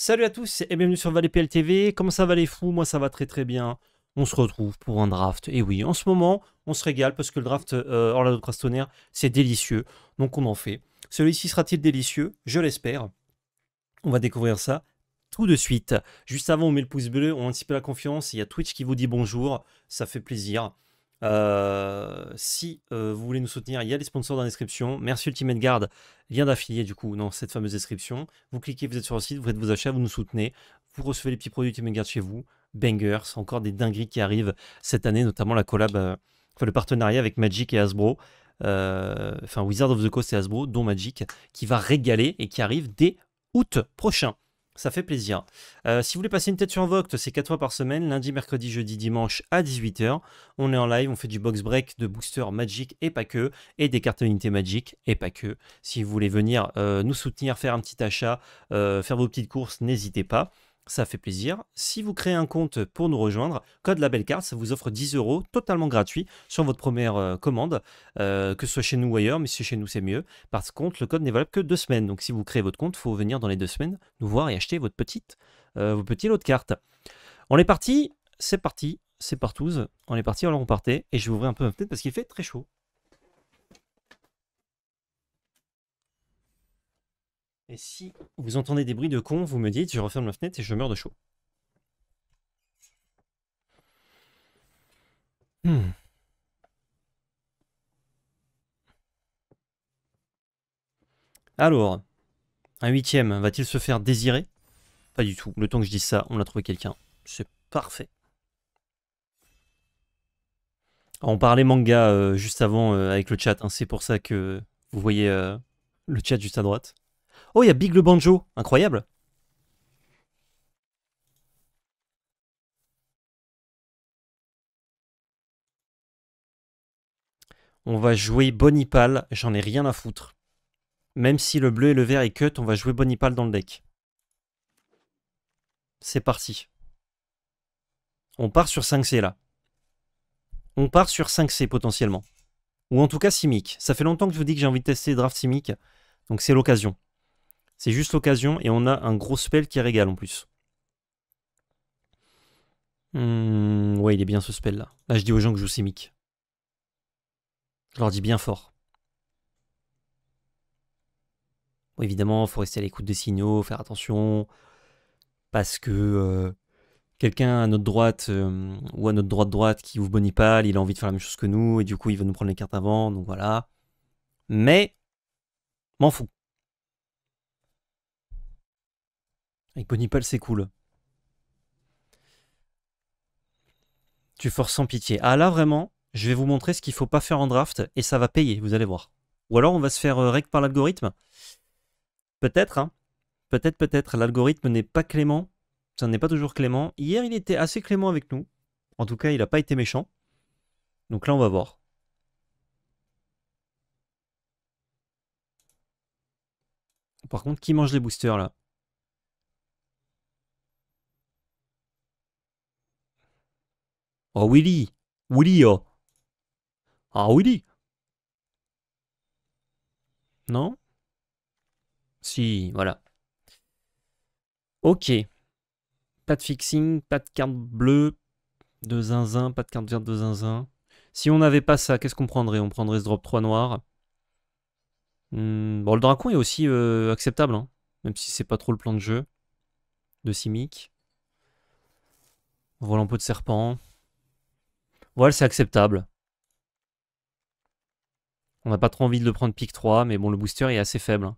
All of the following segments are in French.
Salut à tous et bienvenue sur Valet TV. Comment ça va les fous Moi ça va très très bien. On se retrouve pour un draft. Et oui, en ce moment, on se régale parce que le draft euh, Orlando Crash c'est délicieux. Donc on en fait. Celui-ci sera-t-il délicieux Je l'espère. On va découvrir ça tout de suite. Juste avant, on met le pouce bleu, on peu la confiance. Il y a Twitch qui vous dit bonjour. Ça fait plaisir. Euh, si euh, vous voulez nous soutenir, il y a les sponsors dans la description. Merci Ultimate Guard, lien d'affilié du coup dans cette fameuse description. Vous cliquez, vous êtes sur le site, vous faites vos achats, vous nous soutenez. Vous recevez les petits produits Ultimate Guard chez vous. Bangers, encore des dingueries qui arrivent cette année, notamment la collab, euh, enfin, le partenariat avec Magic et Hasbro. Enfin, Wizard of the Coast et Hasbro, dont Magic, qui va régaler et qui arrive dès août prochain. Ça fait plaisir. Euh, si vous voulez passer une tête sur Voct, c'est 4 fois par semaine, lundi, mercredi, jeudi, dimanche à 18h. On est en live, on fait du box break de booster Magic et pas que, et des cartes unités Magic et pas que. Si vous voulez venir euh, nous soutenir, faire un petit achat, euh, faire vos petites courses, n'hésitez pas ça fait plaisir. Si vous créez un compte pour nous rejoindre, Code belle carte, ça vous offre 10 euros totalement gratuit sur votre première euh, commande, euh, que ce soit chez nous ou ailleurs, mais si chez nous c'est mieux. Par contre, le code n'est valable que deux semaines, donc si vous créez votre compte, il faut venir dans les deux semaines nous voir et acheter votre petite, euh, vos petits lot de cartes. On est parti, c'est parti, c'est partout. on est parti, alors on partait, et je vais ouvrir un peu ma fenêtre parce qu'il fait très chaud. Et si vous entendez des bruits de con, vous me dites, je referme la fenêtre et je meurs de chaud. Hmm. Alors, un huitième, va-t-il se faire désirer Pas du tout. Le temps que je dis ça, on a trouvé quelqu'un. C'est parfait. on parlait manga euh, juste avant euh, avec le chat. Hein. C'est pour ça que vous voyez euh, le chat juste à droite. Oh, il y a Big le Banjo, incroyable. On va jouer Bonipal, j'en ai rien à foutre. Même si le bleu et le vert est cut, on va jouer Bonipal dans le deck. C'est parti. On part sur 5C là. On part sur 5C potentiellement. Ou en tout cas Simic. Ça fait longtemps que je vous dis que j'ai envie de tester Draft Simic, donc c'est l'occasion. C'est juste l'occasion et on a un gros spell qui régale en plus. Hmm, ouais, il est bien ce spell là. Là, je dis aux gens que je joue Simic. Je leur dis bien fort. évidemment, il faut rester à l'écoute des signaux, faire attention. Parce que euh, quelqu'un à notre droite euh, ou à notre droite-droite qui ouvre Bonipal, il a envie de faire la même chose que nous et du coup, il va nous prendre les cartes avant. Donc voilà. Mais, m'en fous. Avec pas c'est cool. Tu forces sans pitié. Ah là, vraiment, je vais vous montrer ce qu'il faut pas faire en draft et ça va payer, vous allez voir. Ou alors on va se faire euh, règle par l'algorithme. Peut-être, hein. Peut-être, peut-être. L'algorithme n'est pas clément. Ça n'est pas toujours clément. Hier, il était assez clément avec nous. En tout cas, il n'a pas été méchant. Donc là, on va voir. Par contre, qui mange les boosters là Oh Willy Willy, oh Ah Willy Non Si, voilà. Ok. Pas de fixing, pas de carte bleue de zinzin, pas de carte verte de zinzin. Si on n'avait pas ça, qu'est-ce qu'on prendrait On prendrait ce drop 3 noir. Hmm, bon, le dracon est aussi euh, acceptable, hein, même si c'est pas trop le plan de jeu de Simic. un peu de serpent. Voilà, c'est acceptable. On n'a pas trop envie de le prendre pick 3, mais bon, le booster est assez faible. Hein.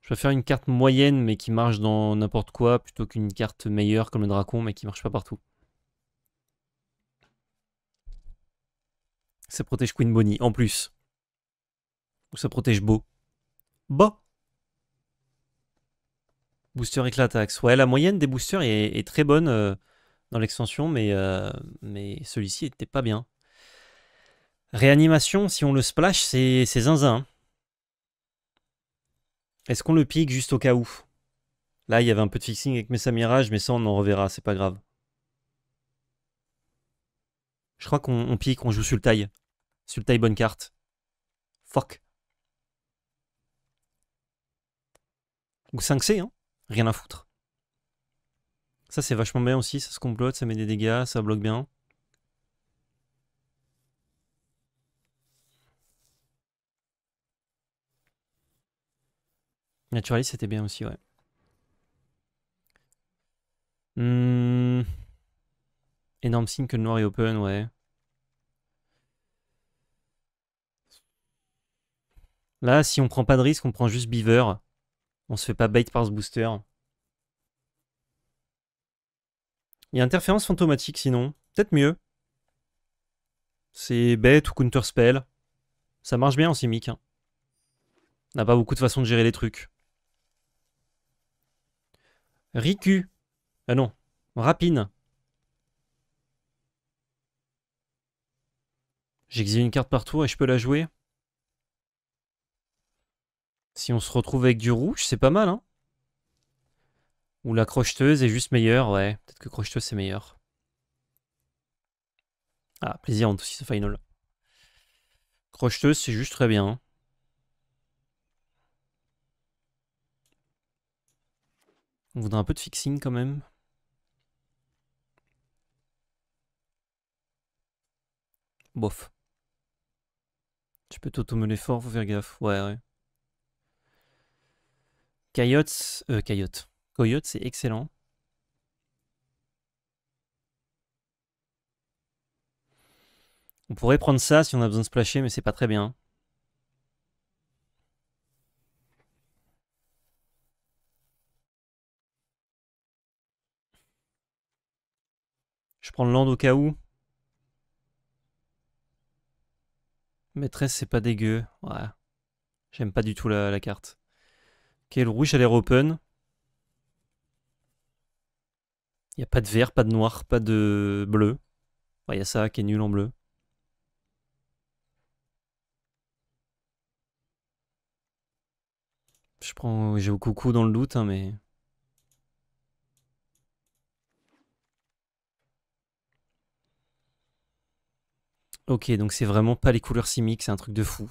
Je préfère une carte moyenne mais qui marche dans n'importe quoi plutôt qu'une carte meilleure comme le dracon mais qui marche pas partout. Ça protège Queen Bonnie en plus. Ou ça protège Beau. Beau Booster axe. Ouais, la moyenne des boosters est, très bonne euh, dans l'extension, mais, euh, mais celui-ci était pas bien. Réanimation, si on le splash, c'est zinzin. Hein. Est-ce qu'on le pique juste au cas où Là, il y avait un peu de fixing avec mes Mirage, mais ça, on en reverra, c'est pas grave. Je crois qu'on pique, on joue sur le taille. Sultai. taille, bonne carte. Fuck. Ou 5C, hein rien à foutre. Ça, c'est vachement bien aussi, ça se complote, ça met des dégâts, ça bloque bien. Naturaliste, c'était bien aussi, ouais. Hmm. Énorme signe que le noir est open, ouais. Là, si on prend pas de risque, on prend juste Beaver. On se fait pas bait par ce booster. Il y a interférence fantomatique sinon. Peut-être mieux. C'est bête ou counter spell. Ça marche bien en simic. Hein. On n'a pas beaucoup de façons de gérer les trucs. Riku. Ah non. Rapine. J'exige une carte partout et je peux la jouer. Si on se retrouve avec du rouge, c'est pas mal, hein Ou la crocheteuse est juste meilleure, ouais. Peut-être que crocheteuse, c'est meilleur. Ah, plaisir en tout ce final. Crocheteuse, c'est juste très bien. Hein. On voudrait un peu de fixing quand même. Bof. Tu peux t'auto-mener fort, faut faire gaffe. Ouais, ouais. Coyote, euh, Coyote. c'est excellent. On pourrait prendre ça si on a besoin de splasher, mais c'est pas très bien. Je prends le land au cas où. Maîtresse, c'est pas dégueu. Ouais. J'aime pas du tout la carte. Ok, le rouge à l'air open. Il n'y a pas de vert, pas de noir, pas de bleu. Il y a ça qui est nul en bleu. Je prends j'ai au coucou dans le doute, hein, mais... Ok, donc c'est vraiment pas les couleurs simiques, c'est un truc de fou.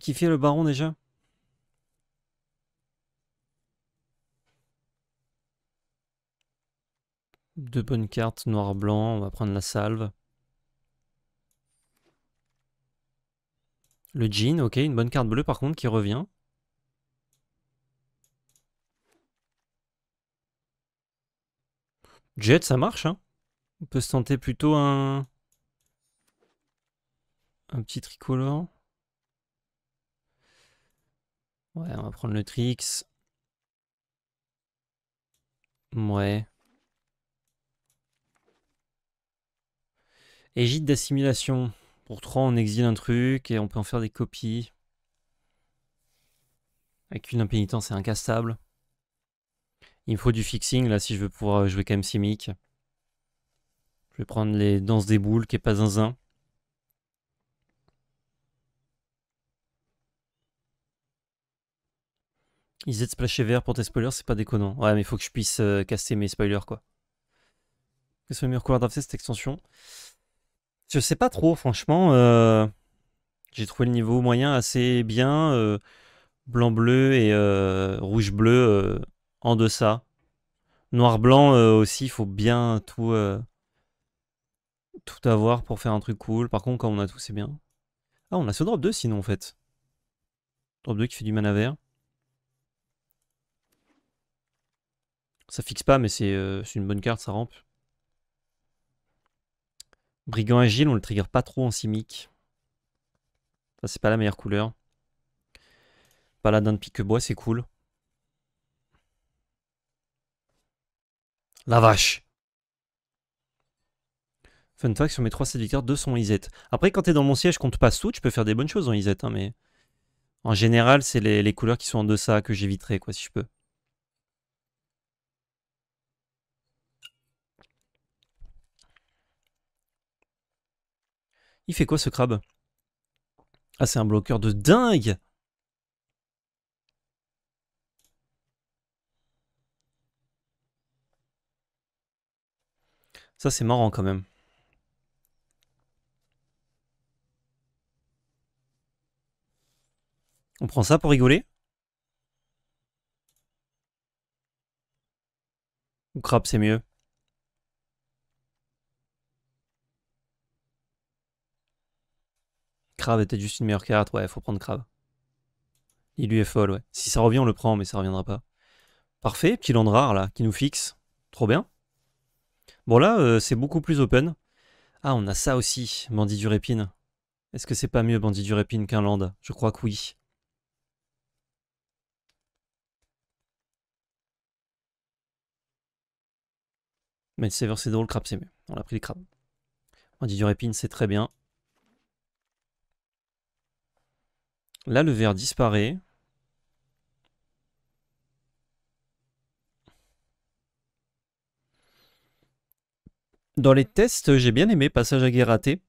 Qui fait le baron déjà Deux bonnes cartes, noir-blanc, on va prendre la salve. Le jean, ok, une bonne carte bleue par contre qui revient. Jet, ça marche, hein On peut se tenter plutôt un... Un petit tricolore. Ouais, on va prendre le Trix. Ouais. Et gîte d'assimilation. Pour 3, on exile un truc et on peut en faire des copies. Avec une impénitence, c'est incassable. Il me faut du fixing là si je veux pouvoir jouer quand même Simic. Je vais prendre les danses des boules qui est pas zinzin. Ils aident splashé vert pour tes spoilers, c'est pas déconnant. Ouais, mais il faut que je puisse euh, casser mes spoilers quoi. Qu'est-ce que c'est le meilleur couleur draftée cette extension je sais pas trop, franchement. Euh, j'ai trouvé le niveau moyen assez bien. Euh, Blanc-bleu et euh, rouge-bleu en deçà. Noir-blanc aussi, il faut bien tout, tout avoir pour faire un truc cool. Par contre, quand on a tout, c'est bien. Ah, on a ce drop 2 sinon, en fait. Drop 2 qui fait du mana vert. Ça fixe pas, mais c'est une bonne carte, ça rampe. Brigand agile, on le trigger pas trop en simic. Ça, c'est pas la meilleure couleur. Paladin de pique bois, c'est cool. La vache. Fun fact, sur mes 3 7 victoires, 2 sont en Après, quand t'es dans mon siège, compte pas tout, tu peux faire des bonnes choses en Isette, hein, mais en général, c'est les, les, couleurs qui sont en deçà que j'éviterai, quoi, si je peux. Il fait quoi ce crabe Ah, c'est un bloqueur de dingue Ça, c'est marrant quand même. On prend ça pour rigoler Ou crabe, c'est mieux Crave était juste une meilleure carte, ouais, faut prendre Crave. Il lui est folle, ouais. Si ça revient, on le prend, mais ça reviendra pas. Parfait, petit land rare là, qui nous fixe. Trop bien. Bon là, euh, c'est beaucoup plus open. Ah, on a ça aussi, Bandit du Répine. Est-ce que c'est pas mieux Bandit du Répine qu'un land Je crois que oui. Mais c'est Saver c'est drôle, crabe c'est mieux. On a pris le crabe. Bandit du Répine c'est très bien. Là, le vert disparaît. Dans les tests, j'ai bien aimé passage à guerre raté.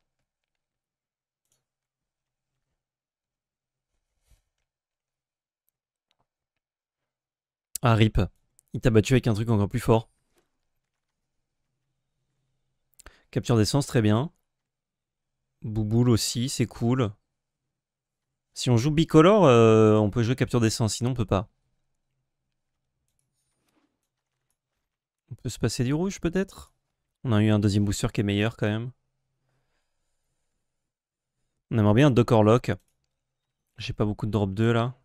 Ah, rip. Il t'a battu avec un truc encore plus fort. Capture d'essence, très bien. Bouboule aussi, c'est cool. Si on joue bicolore, euh, on peut jouer capture d'essence, sinon on peut pas. On peut se passer du rouge peut-être On a eu un deuxième booster qui est meilleur quand même. On aimerait bien un Docker Lock. J'ai pas beaucoup de drop 2 là.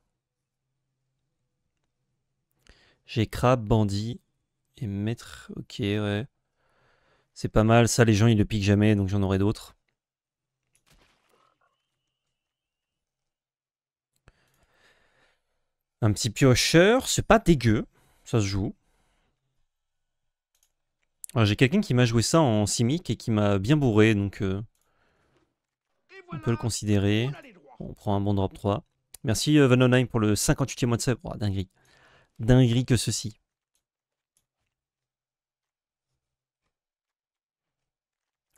J'ai crabe, bandit et maître. Ok, ouais. C'est pas mal. Ça, les gens, ils le piquent jamais, donc j'en aurai d'autres. Un petit piocheur, c'est pas dégueu, ça se joue. Ah, j'ai quelqu'un qui m'a joué ça en simic et qui m'a bien bourré, donc euh, on peut le considérer. On prend un bon drop 3. Merci euh, 9 pour le 58e mois de sub. Oh, dinguerie. Dinguerie que ceci.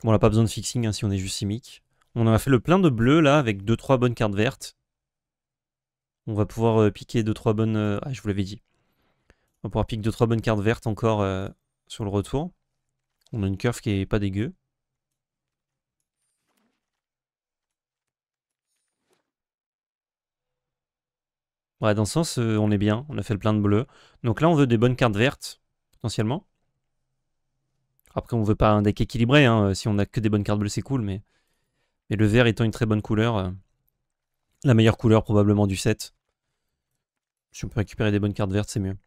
Bon, on n'a pas besoin de fixing hein, si on est juste simic. On a fait le plein de bleu là avec 2-3 bonnes cartes vertes. On va pouvoir euh, piquer 2-3 bonnes... Euh, ah, je vous l'avais dit. On va pouvoir piquer 2-3 bonnes cartes vertes encore euh, sur le retour. On a une curve qui est pas dégueu. Ouais, dans ce sens, on est bien. On a fait le plein de bleus. Donc là, on veut des bonnes cartes vertes, potentiellement. Après, on veut pas un deck équilibré. Hein. Si on a que des bonnes cartes bleues, c'est cool. Mais... mais le vert étant une très bonne couleur, la meilleure couleur probablement du set. Si on peut récupérer des bonnes cartes vertes, c'est mieux.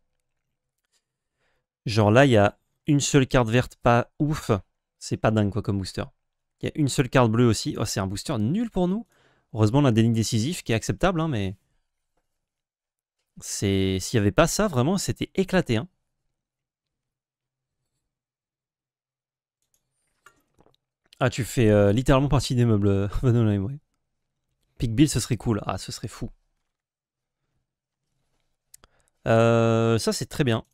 Genre là, il y a une seule carte verte pas ouf. C'est pas dingue quoi comme booster. Il y a une seule carte bleue aussi. Oh, c'est un booster nul pour nous. Heureusement, on a lignes décisives qui est acceptable, hein, mais... S'il n'y avait pas ça, vraiment, c'était éclaté. Hein. Ah, tu fais euh, littéralement partie des meubles euh, Pick Bill, ce serait cool. Ah, ce serait fou. Euh, ça, c'est très bien.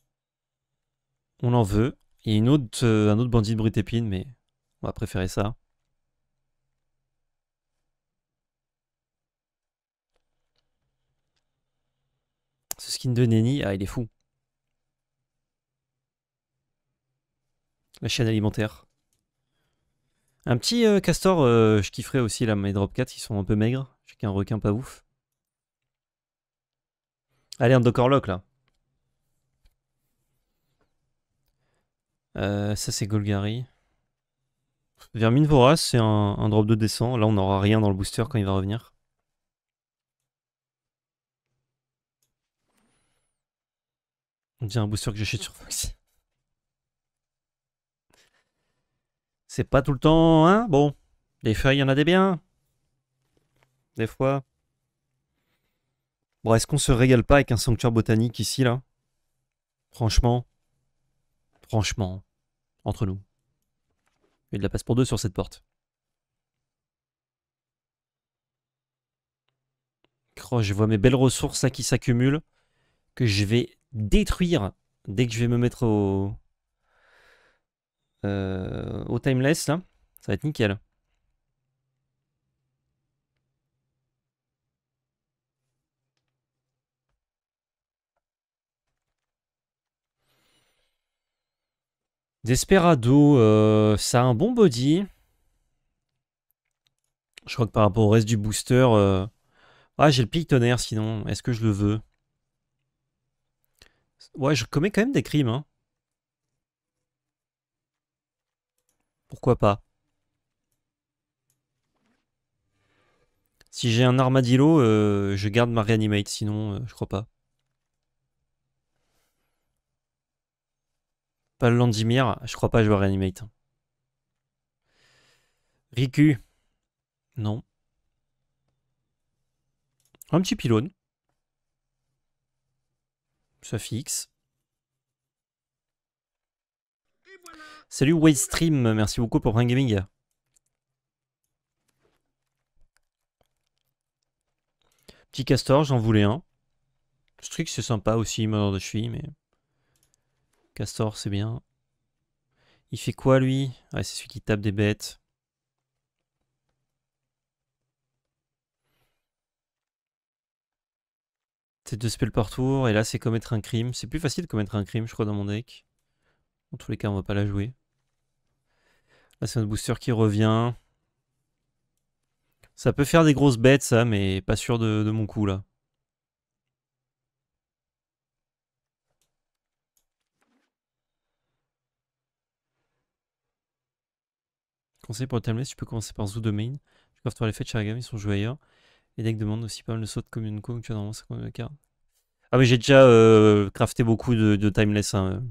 On en veut. Il y a une autre, euh, un autre bandit de bruit épine, mais on va préférer ça. Ce skin de Nenny, ah, il est fou. La chaîne alimentaire. Un petit euh, castor, je kifferais aussi la mes drop 4, ils sont un peu maigres. J'ai qu'un requin pas ouf. Allez, un lock là. Euh, ça c'est Golgari. Vermine Vorace, c'est un, drop de descente. Là on n'aura rien dans le booster quand il va revenir. On dirait un booster que j'achète sur Foxy. C'est pas tout le temps, hein Bon, des feuilles, il y en a des biens. Des fois. Bon, est-ce qu'on se régale pas avec un sanctuaire botanique ici, là Franchement. Franchement. Entre nous. Il la passe pour deux sur cette porte. je vois mes belles ressources qui s'accumulent, que je vais détruire dès que je vais me mettre au, euh, au timeless là. Ça va être nickel. Desperado, euh, ça a un bon body. Je crois que par rapport au reste du booster... Ah, j'ai le pic tonnerre sinon. Est-ce que je le veux Ouais, je commets quand même des crimes. Hein. Pourquoi pas Si j'ai un armadillo, euh, je garde ma reanimate. Sinon, je crois pas. Pas le Landimir, je crois pas je vais reanimate. Riku. Non. Un petit pylône. Ça fixe. Salut Waystream, merci beaucoup pour un Gaming. Petit castor, j'en voulais un. truc c'est sympa aussi, mort de cheville, mais... Castor, c'est bien. Il fait quoi, lui Ah, c'est celui qui tape des bêtes. C'est deux spells par tour, et là, c'est commettre un crime. C'est plus facile de commettre un crime, je crois, dans mon deck. En tous les cas, on va pas la jouer. Là, c'est notre booster qui revient. Ça peut faire des grosses bêtes, ça, mais pas sûr de mon coup, là. Conseil pour le timeless, tu peux commencer par Zoo Domain. Tu peux avoir les fêtes gamme, ils sont joués ailleurs. dès decks demande aussi pas mal de sauts de Communco, donc tu as normalement 50 de carte. Ah mais j'ai déjà euh, crafté beaucoup de, timeless. Non, hein.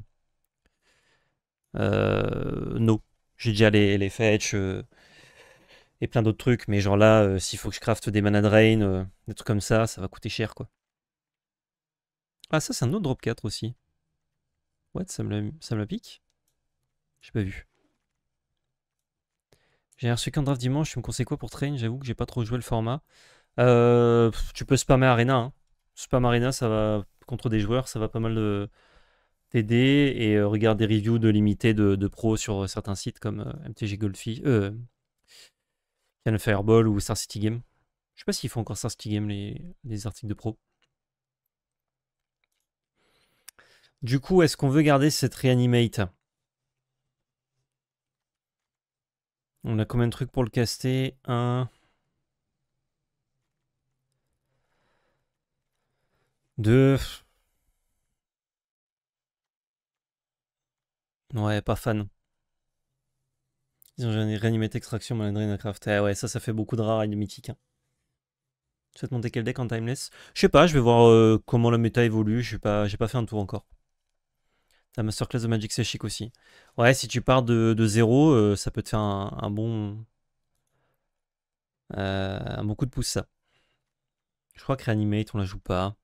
euh, no. J'ai déjà les, les fetch euh, et plein d'autres trucs, mais genre là, s'il faut que je crafte des mana drain, des trucs comme ça, ça va coûter cher quoi. Ah ça c'est un autre drop 4 aussi. What, ça ça me la pique J'ai pas vu. J'ai reçu qu'un draft dimanche, tu me conseilles quoi pour train J'avoue que j'ai pas trop joué le format. Euh, tu peux spammer Arena. Hein. Spam Arena, ça va contre des joueurs, ça va pas mal t'aider et euh, regarde des reviews de limités de, pros sur euh, certains sites comme MTG Goldfish, euh, Fireball ou Star City Game. Je sais pas s'ils font encore Star City Game les, les articles de pro. Du coup, est-ce qu'on veut garder cette reanimate On a combien de trucs pour le caster Un... Deux... Ouais, pas fan. Ils ont réanimé extraction, Malandrine, craft. Eh ouais, ça, ça fait beaucoup de rares et de mythiques. Tu hein. vas te monter quel deck en Timeless Je sais pas, je vais voir euh, comment la méta évolue. Je pas, j'ai pas fait un tour encore. La masterclass de Magic, c'est chic aussi. Ouais, si tu pars de, 0, zéro, euh, ça peut te faire un, bon. Euh, un coup de pouce, ça. Je crois que Reanimate, on la joue pas.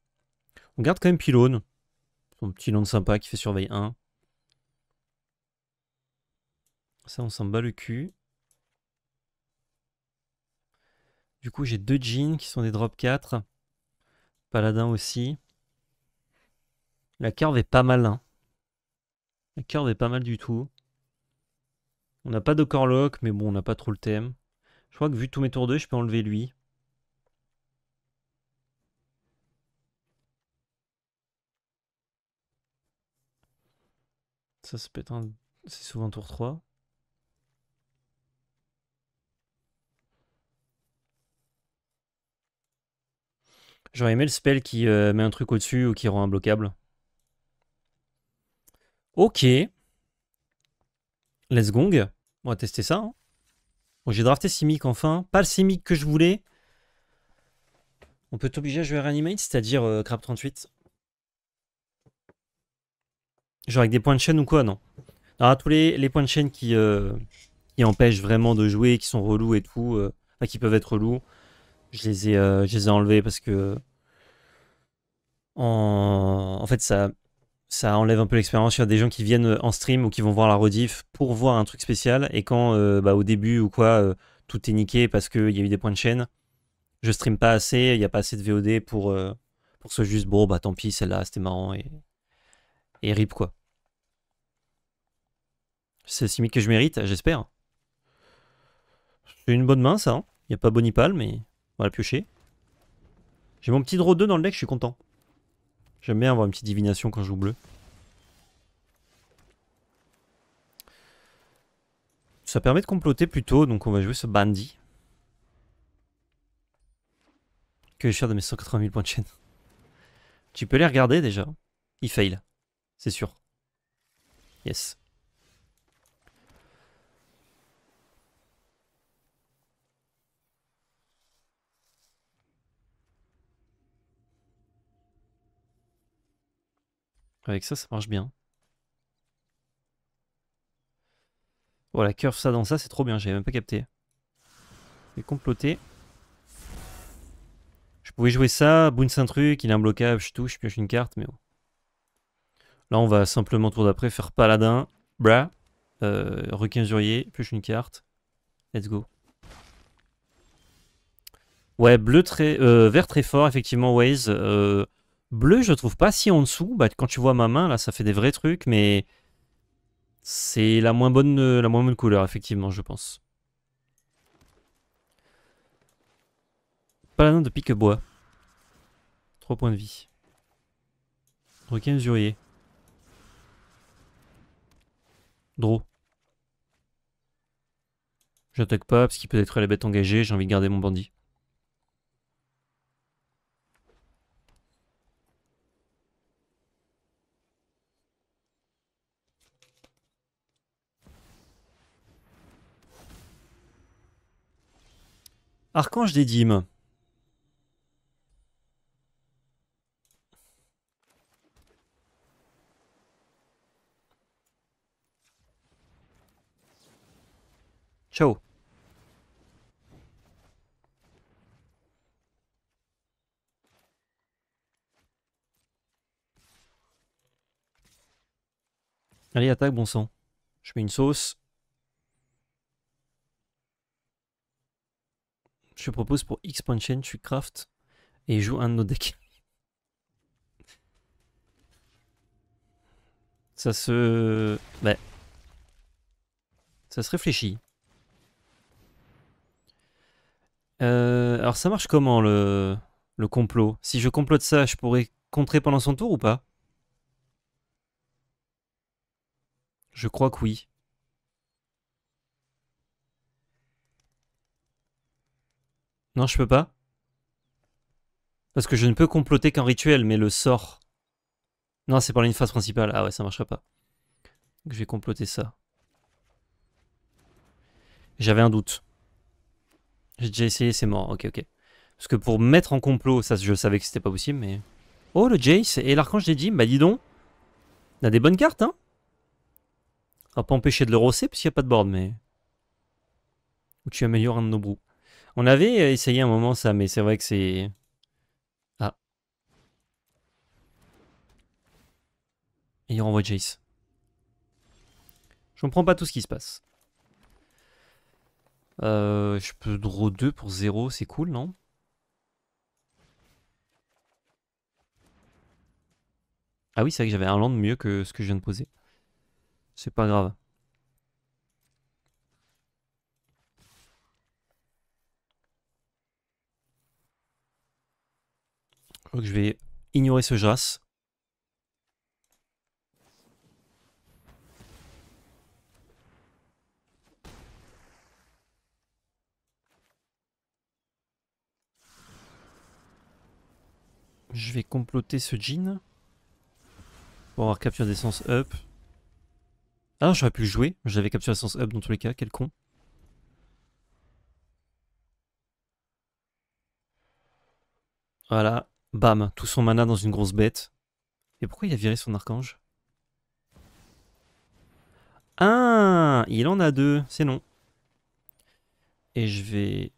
On garde quand même Pylone. Son petit nom sympa qui fait surveille 1. Ça, on s'en bat le cul. Du coup, j'ai deux jeans qui sont des drop 4. Paladin aussi. La curve est pas mal. Hein. La curve est pas mal du tout. On n'a pas de core lock, mais bon, on n'a pas trop le thème. Je crois que vu tous mes tours 2, je peux enlever lui. Ça, se peut C'est souvent tour 3. J'aurais aimé le spell qui euh, met un truc au-dessus ou qui rend un imbloquable. Ok. Let's gong. On va tester ça. Hein. Bon, j'ai drafté Simic enfin. Pas le Simic que je voulais. On peut t'obliger à jouer à Reanimate, c'est-à-dire euh, crap 38. Genre avec des points de chaîne ou quoi, non Alors, ah, tous les, points de chaîne qui, euh, qui, empêchent vraiment de jouer, qui sont relous et tout, euh, enfin, qui peuvent être relous, je les ai, les enlevés parce que. en fait, ça, ça enlève un peu l'expérience. Il y a des gens qui viennent euh, en stream ou qui vont voir la rediff pour voir un truc spécial. Et quand euh, bah, au début ou quoi, euh, tout est niqué parce qu'il y a eu des points de chaîne, je stream pas assez, il n'y a pas assez de VOD pour, que pour ce juste bon, bah tant pis, celle-là c'était marrant et, et rip quoi. C'est le simique que je mérite, j'espère. C'est une bonne main ça. Hein. Il n'y a pas Bonipal, mais on va la piocher. J'ai mon petit draw 2 dans le deck, je suis content. J'aime bien avoir une petite divination quand je joue bleu. Ça permet de comploter plutôt, donc on va jouer ce bandit. Que vais-je cher de mes 180 000 points de chaîne. Tu peux les regarder déjà. Il fail. C'est sûr. Yes. Avec ça, ça marche bien. Voilà, oh, curve ça dans ça, c'est trop bien, j'avais même pas capté. Et comploté. Je pouvais jouer ça, bounce un truc, il est un je touche, je pioche une carte, mais Là, on va simplement tour d'après faire paladin, bra, euh, requin jurier, pioche une carte. Let's go. Ouais, bleu très, euh, vert très fort, effectivement, Waze. Euh, Bleu, je trouve pas si en dessous. Bah, quand tu vois ma main, là, ça fait des vrais trucs, mais c'est la moins bonne, euh, la moins bonne couleur, effectivement, je pense. Paladin de pique-bois. 3 points de vie. Requin usurier. Draw. J'attaque pas parce qu'il peut être la bête engagée. j'ai envie de garder mon bandit. Archange des dîmes. Ciao. Allez, attaque, bon sang. Je mets une sauce. Je propose pour X point chain, tu craft et joue un de nos decks. Ça se... Bah, ça se réfléchit. Euh, alors ça marche comment le, le complot Si je complote ça, je pourrais contrer pendant son tour ou pas Je crois que oui. Non, je peux pas. Parce que je ne peux comploter qu'un rituel, mais le sort. Non, c'est par une phase principale. Ah ouais, ça marchera pas. je vais comploter ça. J'avais un doute. J'ai déjà essayé, c'est mort. Ok, ok. Parce que pour mettre en complot, ça, je savais que c'était pas possible, mais... Oh, le Jace et l'archange des dit, Bah, dis donc. On a des bonnes cartes, hein On va pas empêcher de le rosser, puisqu'il n'y a pas de board, mais... Ou tu améliores un de nos brous. On avait euh, essayé un moment ça, mais c'est vrai que c'est... Ah. Et il renvoie Jace. Je comprends pas tout ce qui se passe. Euh, je peux draw 2 pour 0, c'est cool, non Ah oui, c'est vrai que j'avais un land mieux que ce que je viens de poser. C'est pas grave. Je que je vais ignorer ce Jas. Je vais comploter ce jean. Pour avoir capture d'essence up. Ah, j'aurais pu le jouer. J'avais capture d'essence up dans tous les cas. Quel con. Voilà. Bam, tout son mana dans une grosse bête. Et pourquoi il a viré son archange Ah, il en a deux, c'est non. Et je vais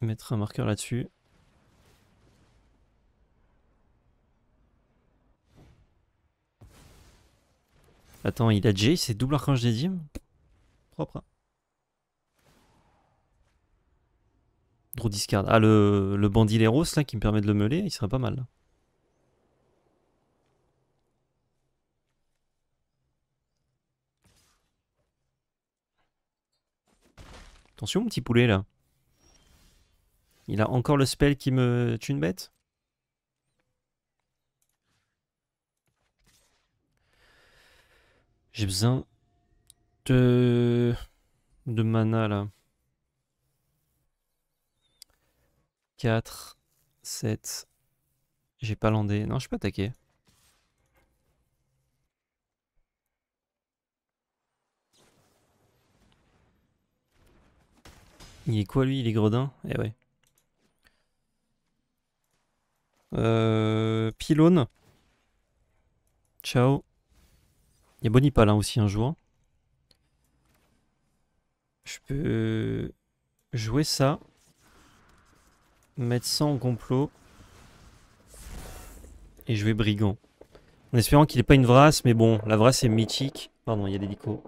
mettre un marqueur là-dessus. Attends, il a Jay, c'est double archange des dîmes Propre. Hein. Draw discard. Ah, le, le bandit Leros, là, qui me permet de le meuler, il serait pas mal. Attention, mon petit poulet, là. Il a encore le spell qui me tue une bête J'ai besoin de... de mana, là. 4, 7. J'ai pas landé. Non, je suis pas attaquer. Il est quoi lui Il est gredin Eh ouais. Euh, Ciao. Il y a Bonipal aussi un joueur. Je peux jouer ça mettre ça en complot. Et je vais brigand. En espérant qu'il n'ait pas une vrasse, mais bon, la vrasse est mythique. Pardon, il y a des licos.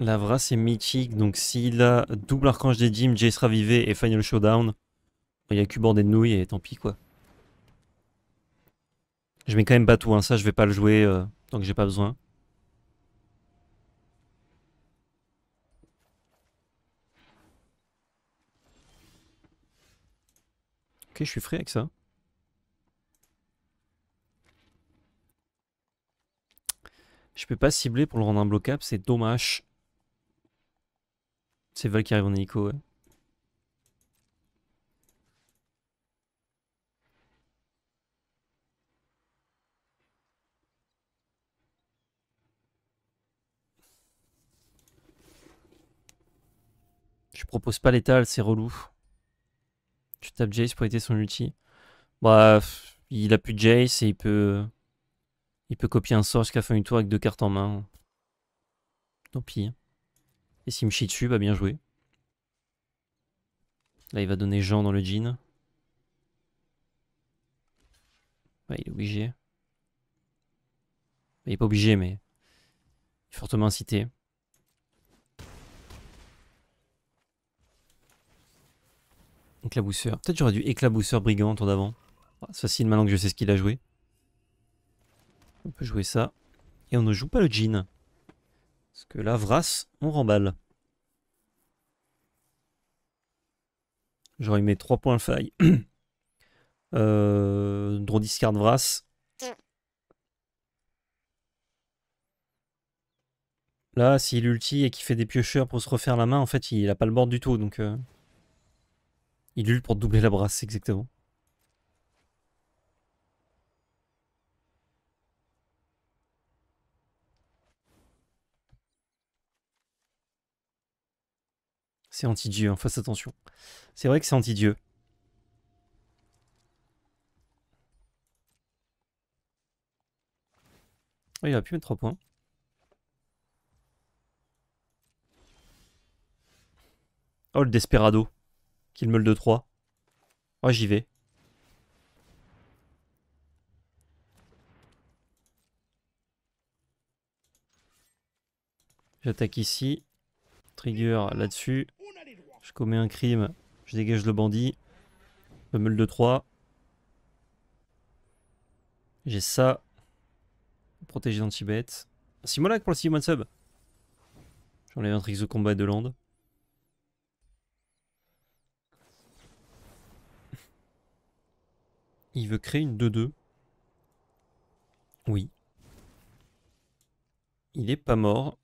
La vrasse est mythique, donc s'il a double archange des dîmes, sera vivé et Final Showdown, il n'y a que bordé de nouilles et tant pis quoi. Je mets quand même pas tout, hein. ça je vais pas le jouer donc euh, j'ai pas besoin. Ok, je suis frais avec ça. Je peux pas cibler pour le rendre imbloquable, c'est dommage. C'est Val qui arrive en hélico, Je propose pas l'étal, c'est relou. Tu tapes Jace pour aider son ulti. Bref, bah, il a plus de Jace et il peut. Il peut copier un sort jusqu'à la fin du tour avec deux cartes en main. Tant pis. Et s'il me chie dessus, bah bien joué. Là, il va donner Jean dans le jean. Bah, il est obligé. Il est pas obligé, mais. Il est fortement incité. Éclabousseur. Peut-être j'aurais dû éclabousseur brigand tour d'avant. Ah, c'est facile maintenant que je sais ce qu'il a joué. On peut jouer ça. Et on ne joue pas le jean. Parce que là, Vras, on remballe. J'aurais mis 3 points faille. euh, discard Vras. Là, s'il l'ulti et qu'il fait des piocheurs pour se refaire la main, en fait, il n'a pas le board du tout. Donc. Euh. Il lutte pour doubler la brasse, exactement. C'est anti-dieu, hein, fasse attention. C'est vrai que c'est anti-dieu. Ah, il a pu mettre 3 points. Oh, le Desperado. Kill meule de 3 Oh, j'y vais. J'attaque ici. Trigger là-dessus. Je commets un crime. Je dégage le bandit. meule de 3 J'ai ça. Protégé moi bête Simolac pour le Simon Sub. J'enlève un trix de combat de land. Il veut créer une 2-2. Oui. Il est pas mort.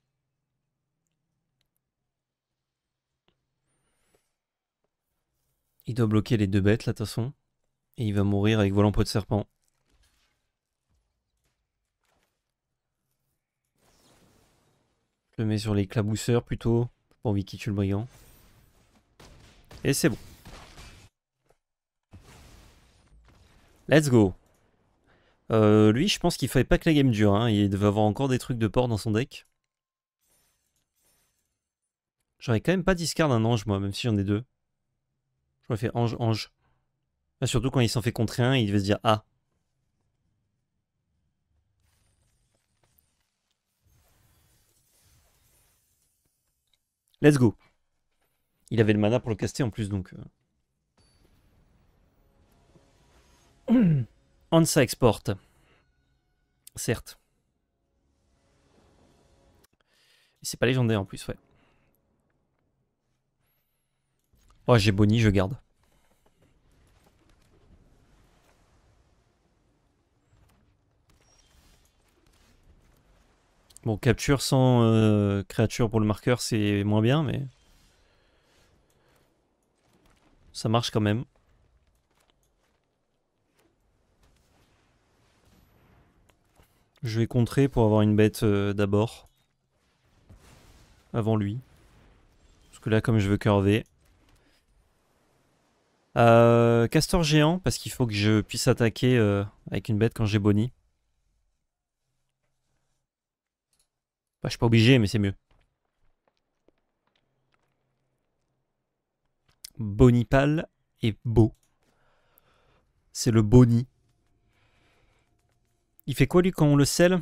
Il doit bloquer les deux bêtes, là, de toute façon. Et il va mourir avec volant pot de serpent. Je le mets sur les clabousseurs, plutôt. Pour envie qu'il tue le brillant. Et c'est bon. Let's go. Euh, lui, je pense qu'il fallait pas que la game dure. Hein. Il devait avoir encore des trucs de port dans son deck. J'aurais quand même pas discard un ange, moi, même si j'en ai deux. J'aurais fait ange, ange. Ah, surtout quand il s'en fait contre un, il devait se dire ah. Let's go. Il avait le mana pour le caster en plus, donc... Euh. Hansa exporte. Certes. C'est pas légendaire en plus, ouais. Oh, j'ai Bonnie, je garde. Bon, capture sans euh, créature pour le marqueur, c'est moins bien, mais... Ça marche quand même. Je vais contrer pour avoir une bête euh, d'abord. Avant lui. Parce que là, comme je veux curver. Euh, castor géant, parce qu'il faut que je puisse attaquer euh, avec une bête quand j'ai Bonnie. je bah, je suis pas obligé, mais c'est mieux. Bonnie pâle et beau. C'est le Bonnie. Il fait quoi lui quand on le scelle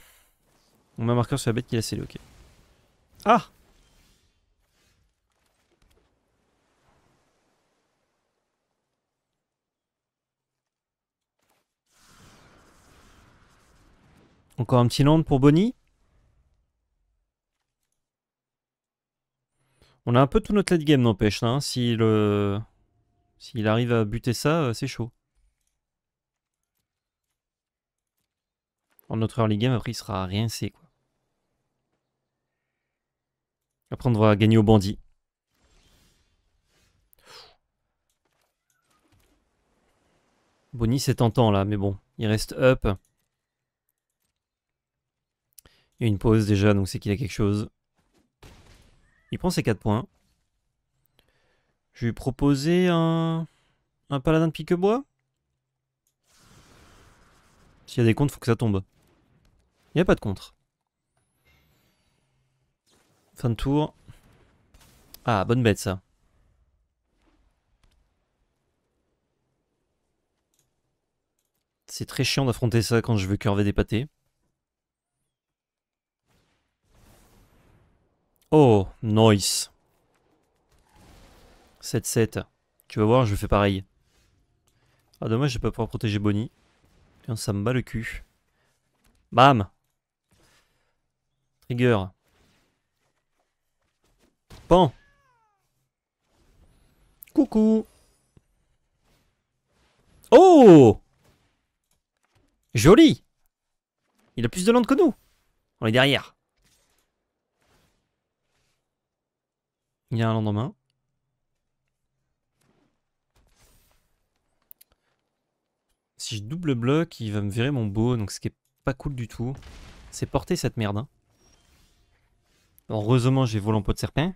On met un marqueur sur la bête qu'il a scellé, ok. Ah Encore un petit land pour Bonnie. On a un peu tout notre late game, n'empêche. Hein. Euh, s'il arrive à buter ça, euh, c'est chaud. notre early game, après il sera rien c'est quoi. Après on va gagner au bandit. Bonnie c'est tentant là, mais bon, il reste up. Il y a une pause déjà, donc c'est qu'il a quelque chose. Il prend ses 4 points. Je vais proposer un, un paladin de pique-bois. S'il y a des comptes, faut que ça tombe. Il n'y a pas de contre. Fin de tour. Ah, bonne bête ça. C'est très chiant d'affronter ça quand je veux curver des pâtés. Oh, noise. 7-7. Tu vas voir, je fais pareil. Ah, dommage, je vais pas pouvoir protéger Bonnie. ça me bat le cul. Bam Pan. Coucou. Oh Joli Il a plus de landes que nous. On est derrière. Il y a un lendemain main. Si je double bloc, il va me virer mon beau, donc ce qui est pas cool du tout. C'est porter cette merde. Hein. Heureusement, j'ai volant pot de serpent.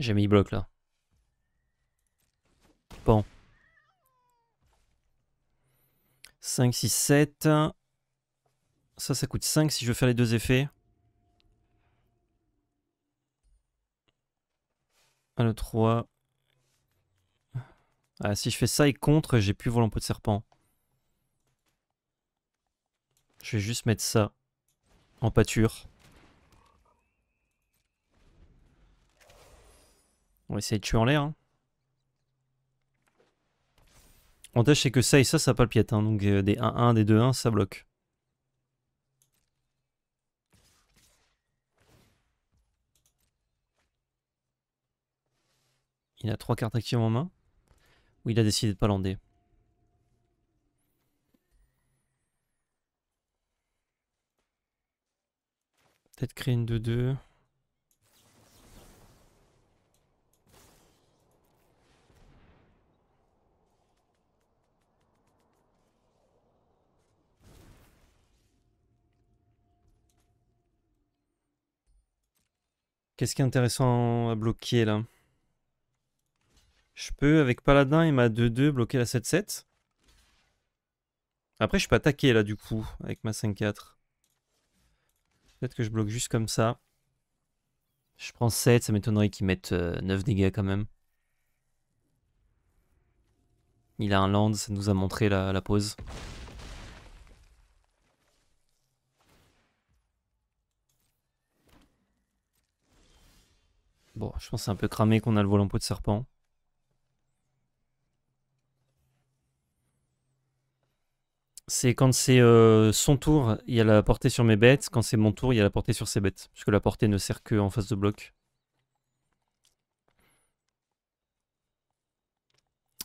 J'ai mis bloc là. Bon. 5, 6, 7. Ça, ça coûte 5 si je veux faire les deux effets. Ah, le 3. Ah, si je fais ça et contre, j'ai plus volant pot de serpent. Je vais juste mettre ça en pâture. On va essayer de tuer en l'air. Hein. L'avantage, c'est que ça et ça, ça le Hein. Donc euh, des 1-1, des 2-1, ça bloque. Il a trois cartes actives en main. Ou il a décidé de pas lander. Peut-être créer une 2-2. Qu'est-ce qui est intéressant à bloquer là je peux, avec Paladin et ma 2-2, bloquer la 7-7. Après, je peux attaquer là, du coup, avec ma 5-4. Peut-être que je bloque juste comme ça. Je prends 7, ça m'étonnerait qu'il mette 9 euh, dégâts quand même. Il a un land, ça nous a montré la, la pause. Bon, je pense que c'est un peu cramé qu'on a le volant pot de serpent. c'est quand c'est euh, son tour, il y a la portée sur mes bêtes. Quand c'est mon tour, il y a la portée sur ses bêtes. Puisque la portée ne sert que en face de bloc.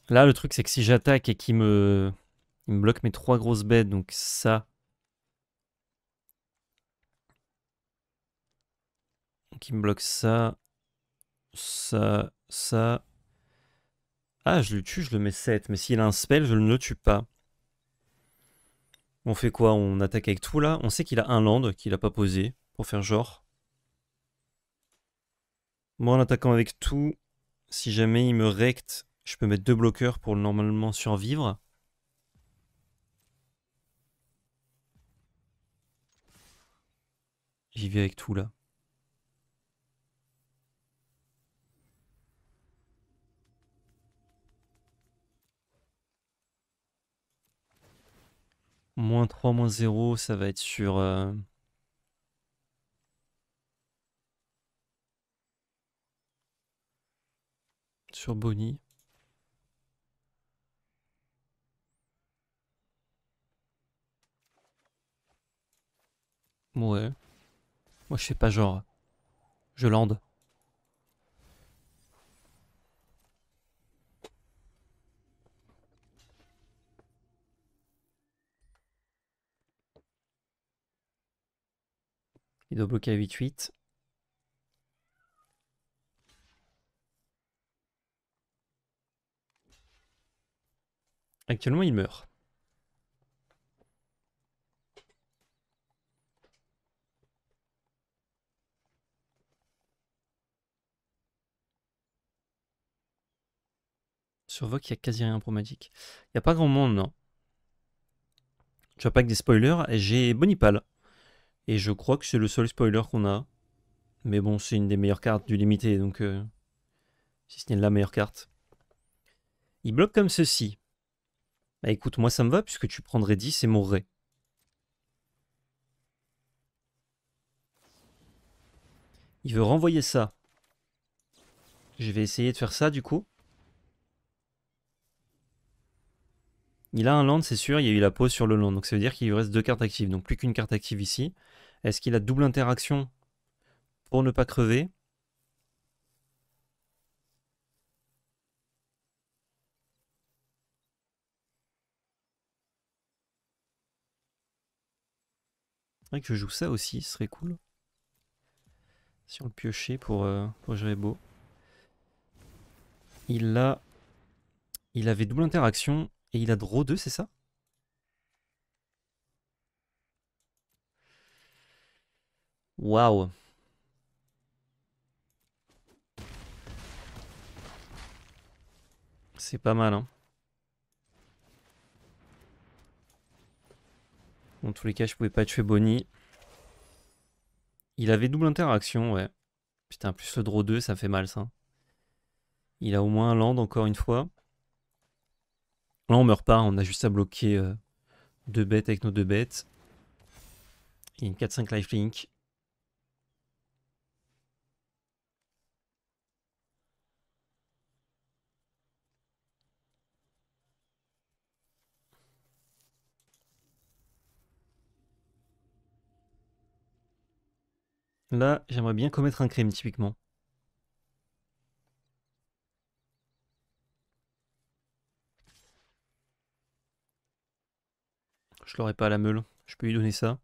Là, le truc, c'est que si j'attaque et qu'il me... bloque mes trois grosses bêtes, donc ça... il me bloque ça, ça, ça. Ah, je le tue, je le mets 7. Mais s'il a un spell, je ne le tue pas. On fait quoi On attaque avec tout là. On sait qu'il a un land qu'il a pas posé pour faire genre. Moi en attaquant avec tout, si jamais il me recte, je peux mettre deux bloqueurs pour normalement survivre. J'y vais avec tout là. Moins 3, moins 0, ça va être sur... Euh, sur Bonnie. Ouais. Moi, je sais pas, genre... Je lande. Il doit bloquer à 8-8. Actuellement, il meurt. Sur Vogue, il n'y a quasi rien pour Magic. Il n'y a pas grand monde, non. Tu vois pas que des spoilers. J'ai Bonipal. Et je crois que c'est le seul spoiler qu'on a. Mais bon, c'est une des meilleures cartes du limité, donc euh, si ce n'est la meilleure carte. Il bloque comme ceci. Bah écoute, moi ça me va puisque tu prendrais 10 et mourrais. Il veut renvoyer ça. Je vais essayer de faire ça du coup. Il a un land, c'est sûr, il y a eu la pause sur le land, donc ça veut dire qu'il lui reste deux cartes actives, donc plus qu'une carte active ici. Est-ce qu'il a double interaction pour ne pas crever C'est vrai que je joue ça aussi, ce serait cool. Sur le piocher pour, euh, pour gérer beau. Il a... Il avait double interaction. Et il a draw 2, c'est ça Waouh C'est pas mal, hein. Dans tous les cas, je pouvais pas tuer Bonnie. Il avait double interaction, ouais. Putain, plus le draw 2, ça fait mal, ça. Il a au moins un land, encore une fois. Là, on meurt pas, on a juste à bloquer euh, deux bêtes avec nos deux bêtes. Et une 4-5 lifelink. Là, j'aimerais bien commettre un crime, typiquement. Je l'aurai pas à la meule. Je peux lui donner ça.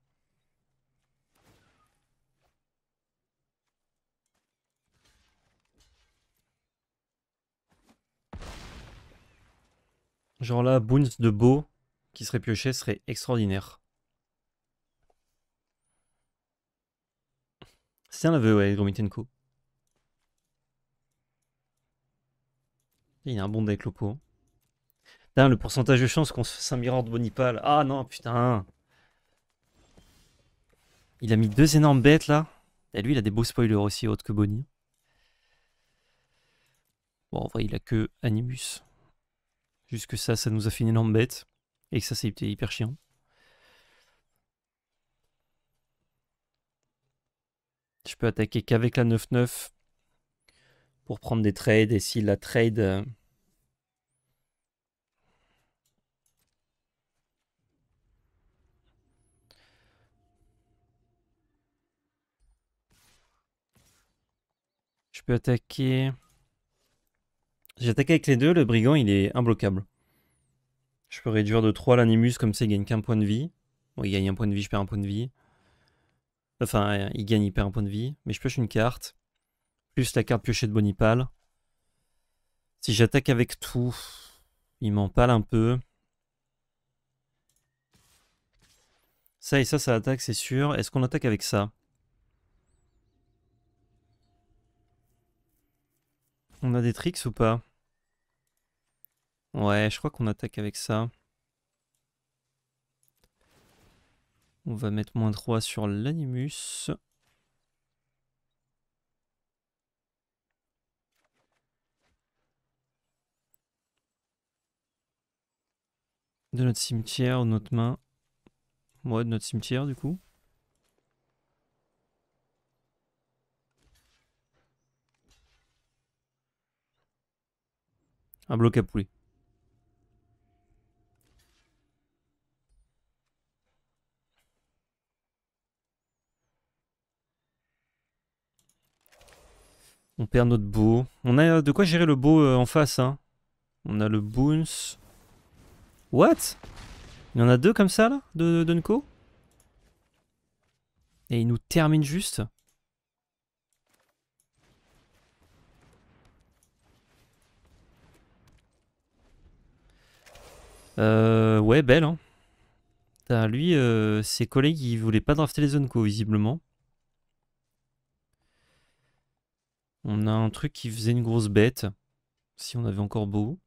Genre là, Boons de Beau qui serait pioché serait extraordinaire. C'est un aveu, ouais, Gromitenko. Il a un bon deck pot le pourcentage de chance qu'on se fasse un de Bonipal. Ah non, putain. Il a mis deux énormes bêtes là. Et lui, il a des beaux spoilers aussi, autres que Bonnie. Bon, en vrai, il a que Animus. jusque que ça, ça nous a fait une énorme bête. Et que ça, c'est hyper chiant. Je peux attaquer qu'avec la 9-9 pour prendre des trades. Et si la trade euh, peux attaquer. J'ai avec les deux, le brigand il est imbloquable. Je peux réduire de 3 l'animus, comme ça il gagne qu'un point de vie. Bon, il gagne un point de vie, je perds un point de vie. Enfin, euh, il gagne, il perd un point de vie. Mais je pioche une carte. Plus la carte piochée de Bonipal. Si j'attaque avec tout, il m'empale un peu. Ça et ça, ça attaque, c'est sûr. Est-ce qu'on attaque avec ça On a des tricks ou pas Ouais, je crois qu'on attaque avec ça. On va mettre moins 3 sur l'animus. De notre cimetière, ou notre main. Ouais, de notre cimetière du coup. Un bloc à poulet. On perd notre beau. On a euh, de quoi gérer le beau euh, en face. Hein. On a le boons. What Il y en a deux comme ça là De Dunko Et il nous termine juste. Euh, ouais, belle, Hein. As, lui, euh, ses collègues, ils voulaient pas drafter les zones quoi, visiblement. On a un truc qui faisait une grosse bête. Si on avait encore beau.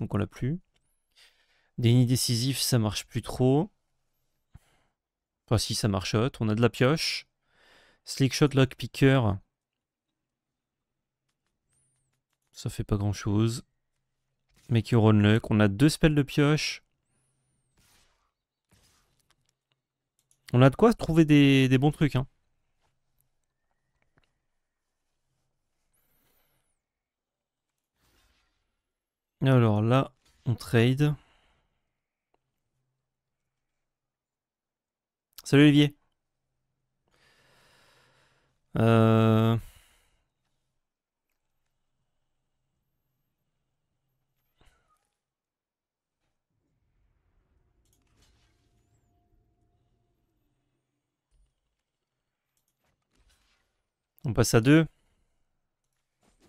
Donc on l'a plus. Déni décisif, ça marche plus trop. Enfin, si, ça marchote. On a de la pioche. Slickshot, picker. Ça fait pas grand chose mais qui le luck. On a deux spells de pioche. On a de quoi trouver des, bons trucs. Hein. Alors là, on trade. Salut Olivier. Euh... On passe à 2.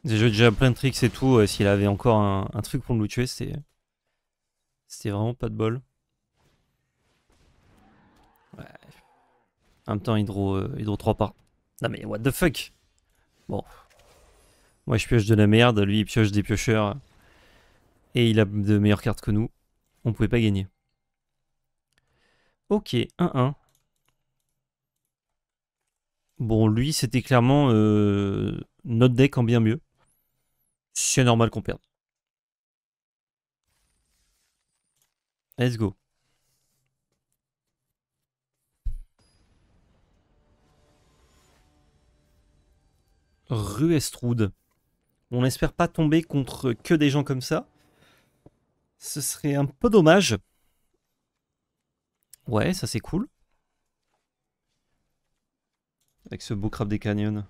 J'ai déjà plein de tricks et tout. Euh, s'il avait encore un, truc pour nous tuer, c'était. C'était vraiment pas de bol. Ouais. En même temps, hydro, euh, hydro 3 par. Non mais what the fuck Bon. Moi je pioche de la merde, lui il pioche des piocheurs. Et il a de meilleures cartes que nous. On pouvait pas gagner. Ok, 1-1. Bon, lui, c'était clairement euh, notre deck en bien mieux. C'est normal qu'on perde. Let's go. Rue Estroud. On n'espère pas tomber contre que des gens comme ça. Ce serait un peu dommage. Ouais, ça c'est cool. Avec ce beau crabe des canyons.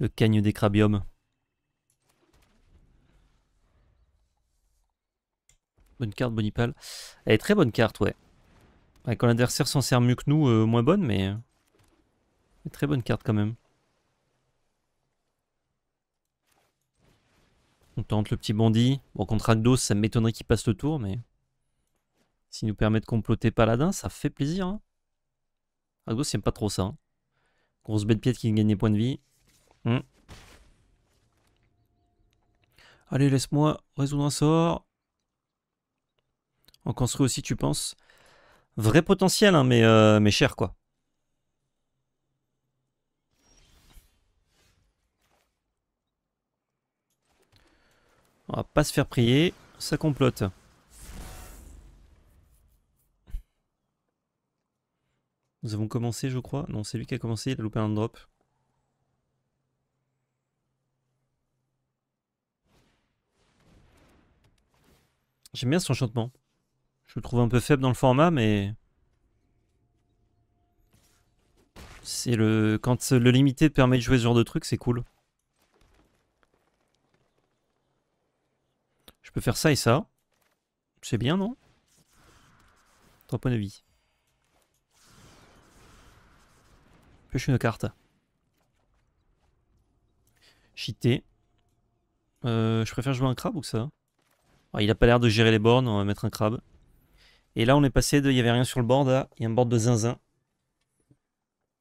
Le cagne des crabiums. Bonne carte, Bonipal. Elle est très bonne carte, ouais. Quand l'adversaire s'en sert mieux que nous, euh, moins bonne, mais... mais... Euh, très bonne carte quand même. On tente le petit bandit. Bon, contre Agdos, ça m'étonnerait qu'il passe le tour, mais... S'il nous permet de comploter Paladin, ça fait plaisir. Hein. gauche, il aime pas trop ça. Hein. Grosse bête piète qui gagne des points de vie. Hmm. Allez, laisse-moi résoudre un sort. On construit aussi, tu penses Vrai potentiel, hein, mais, euh, mais cher, quoi. On va pas se faire prier, ça complote. Nous avons commencé, je crois. Non, c'est lui qui a commencé, il a loupé un drop. J'aime bien son enchantement. Je le trouve un peu faible dans le format, mais... C'est le... Quand le limité permet de jouer ce genre de truc, c'est cool. Je peux faire ça et ça. C'est bien, non Trois points de vie. une carte. Chité. Euh, je préfère jouer un crabe ou ça ah, Il a pas l'air de gérer les bornes, on va mettre un crabe. Et là on est passé de il y avait rien sur le bord à il y a un bord de zinzin.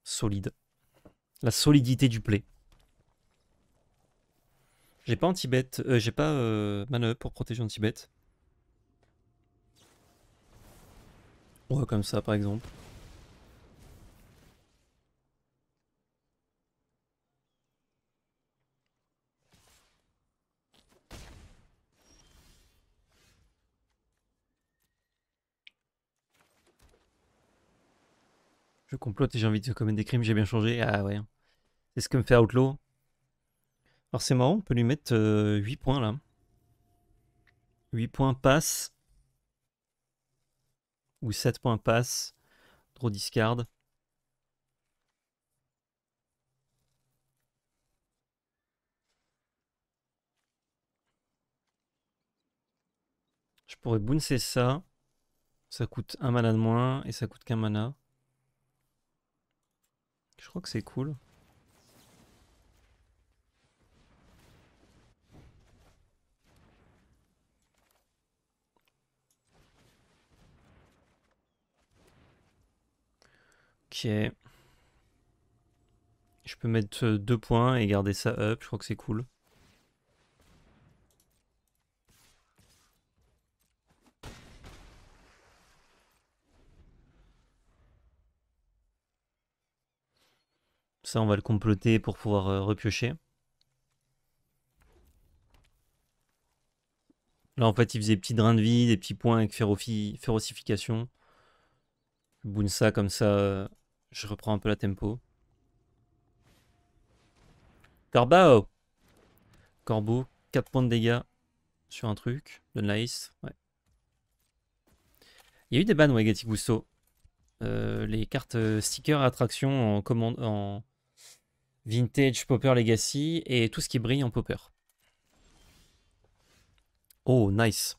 Solide. La solidité du play. J'ai pas anti bête euh, j'ai pas euh, manœuvre pour protéger anti Tibet. Ouais, comme ça par exemple. Je complote et j'ai envie de commettre des crimes, j'ai bien changé. Ah ouais. C'est ce que me fait Outlaw. Alors c'est marrant, on peut lui mettre 8 euh, points là. 8 points passe. Ou 7 points passe. Draw discard. Je pourrais bouncer ça. Ça coûte un mana de moins et ça coûte qu'un mana. Je crois que c'est cool. Ok. Je peux mettre euh, deux points et garder ça up, je crois que c'est cool. on va le comploter pour pouvoir euh, repiocher. Là, en fait, il faisait petit drain de vie, des petits points avec férocification. Je boune ça, comme ça, euh, je reprends un peu la tempo. Corbao Corbeau, quatre points de dégâts sur un truc. de nice Il y a eu des bans, ouais, Gusto. Euh, les cartes stickers attraction en, commande, en, Vintage, Popper Legacy et tout ce qui brille en Popper. Oh, nice.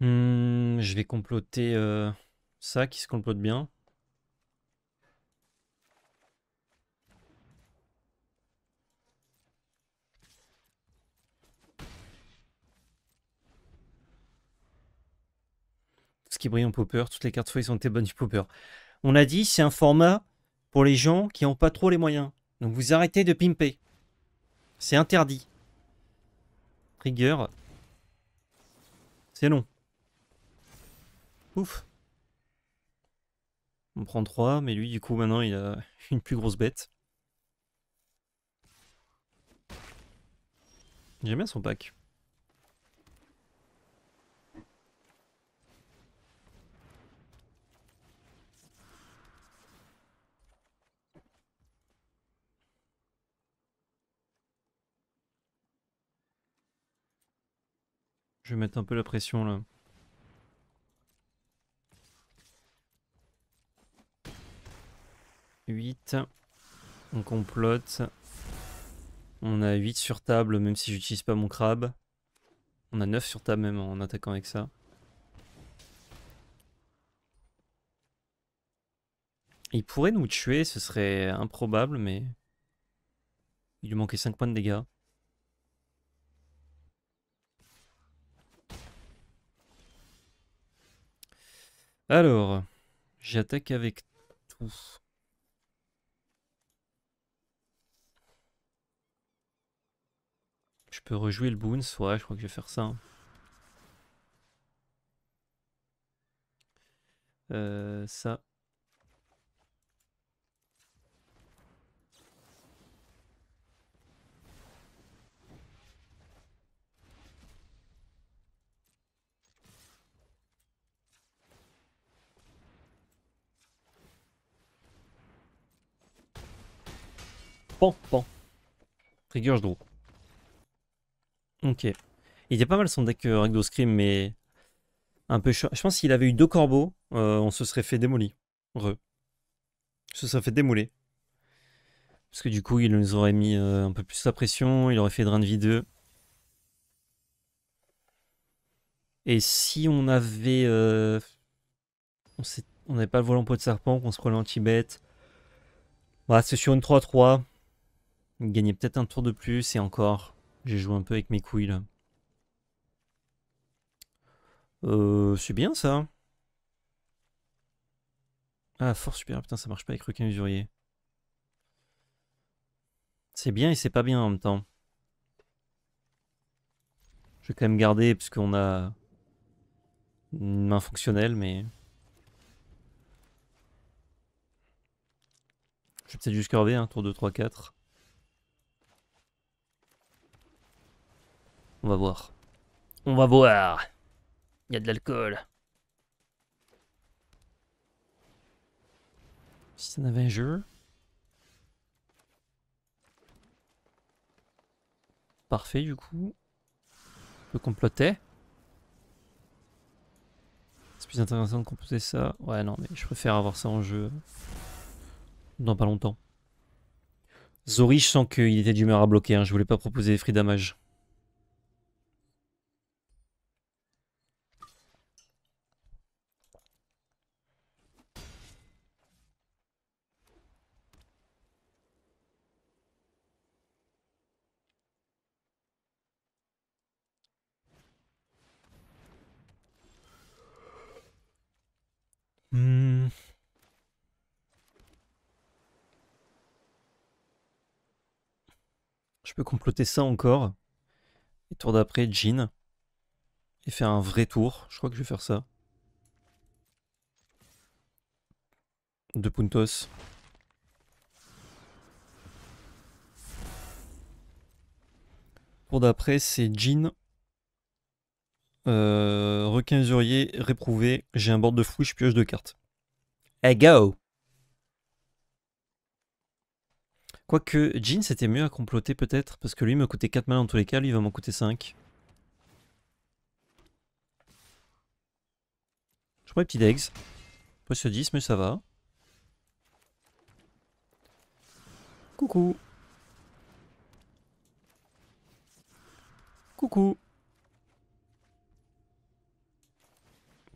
Hmm, je vais comploter euh, ça qui se complote bien. ce qui brille en popper, toutes les cartes feuilles sont des bonnes du popper. On a dit, c'est un format pour les gens qui n'ont pas trop les moyens. Donc vous arrêtez de pimper. C'est interdit. Rigueur. C'est long. Ouf. On prend 3, mais lui, du coup, maintenant, il a une plus grosse bête. J'aime bien son pack. Je vais mettre un peu la pression là. 8. On complote. On a 8 sur table, même si j'utilise pas mon crabe. On a 9 sur table même en attaquant avec ça. Il pourrait nous tuer, ce serait improbable, mais... Il lui manquait 5 points de dégâts. Alors, j'attaque avec tout. Je peux rejouer le boon soit je crois que je vais faire ça. Hein. Euh, ça. Pan, pan. Trigger, je draw. Ok. Il était pas mal son deck euh, mais un peu Je pense qu'il avait eu deux corbeaux, euh, on se serait fait démolir. Re. Se serait fait démolir. Parce que du coup, il nous aurait mis euh, un peu plus la pression, il aurait fait drain de vie 2. Et si on avait. Euh, on n'avait pas le volant pot de serpent, qu'on se prenait en Tibet. Voilà, bah, c'est sur une 3-3. Gagner peut-être un tour de plus et encore. J'ai joué un peu avec mes couilles là. Euh, c'est bien ça. Ah, force super putain, ça marche pas avec requin usurier. C'est bien et c'est pas bien en même temps. Je vais quand même garder puisqu'on a une main fonctionnelle, mais... Je vais peut-être juste curver, Un hein, tour 2, 3, 4. On va voir. On va voir. Il y a de l'alcool. Si ça n'avait un jeu. Parfait du coup. Je complotais. C'est plus intéressant de comploter ça. Ouais non mais je préfère avoir ça en jeu dans pas longtemps. Zorich sent qu'il était d'humeur à bloquer, hein. je voulais pas proposer free damage. Je peux comploter ça encore. Et tour d'après, Jean. Et faire un vrai tour. Je crois que je vais faire ça. De Puntos. Tour d'après, c'est Jean. Euh, réprouvé. J'ai un bord de fou, je pioche deux cartes. et go Quoique, Jean, c'était mieux à comploter peut-être, parce que lui me coûtait 4 mana en tous les cas, lui il va m'en coûter 5. Je prends les petits pas sur 10, mais ça va. Coucou. Coucou.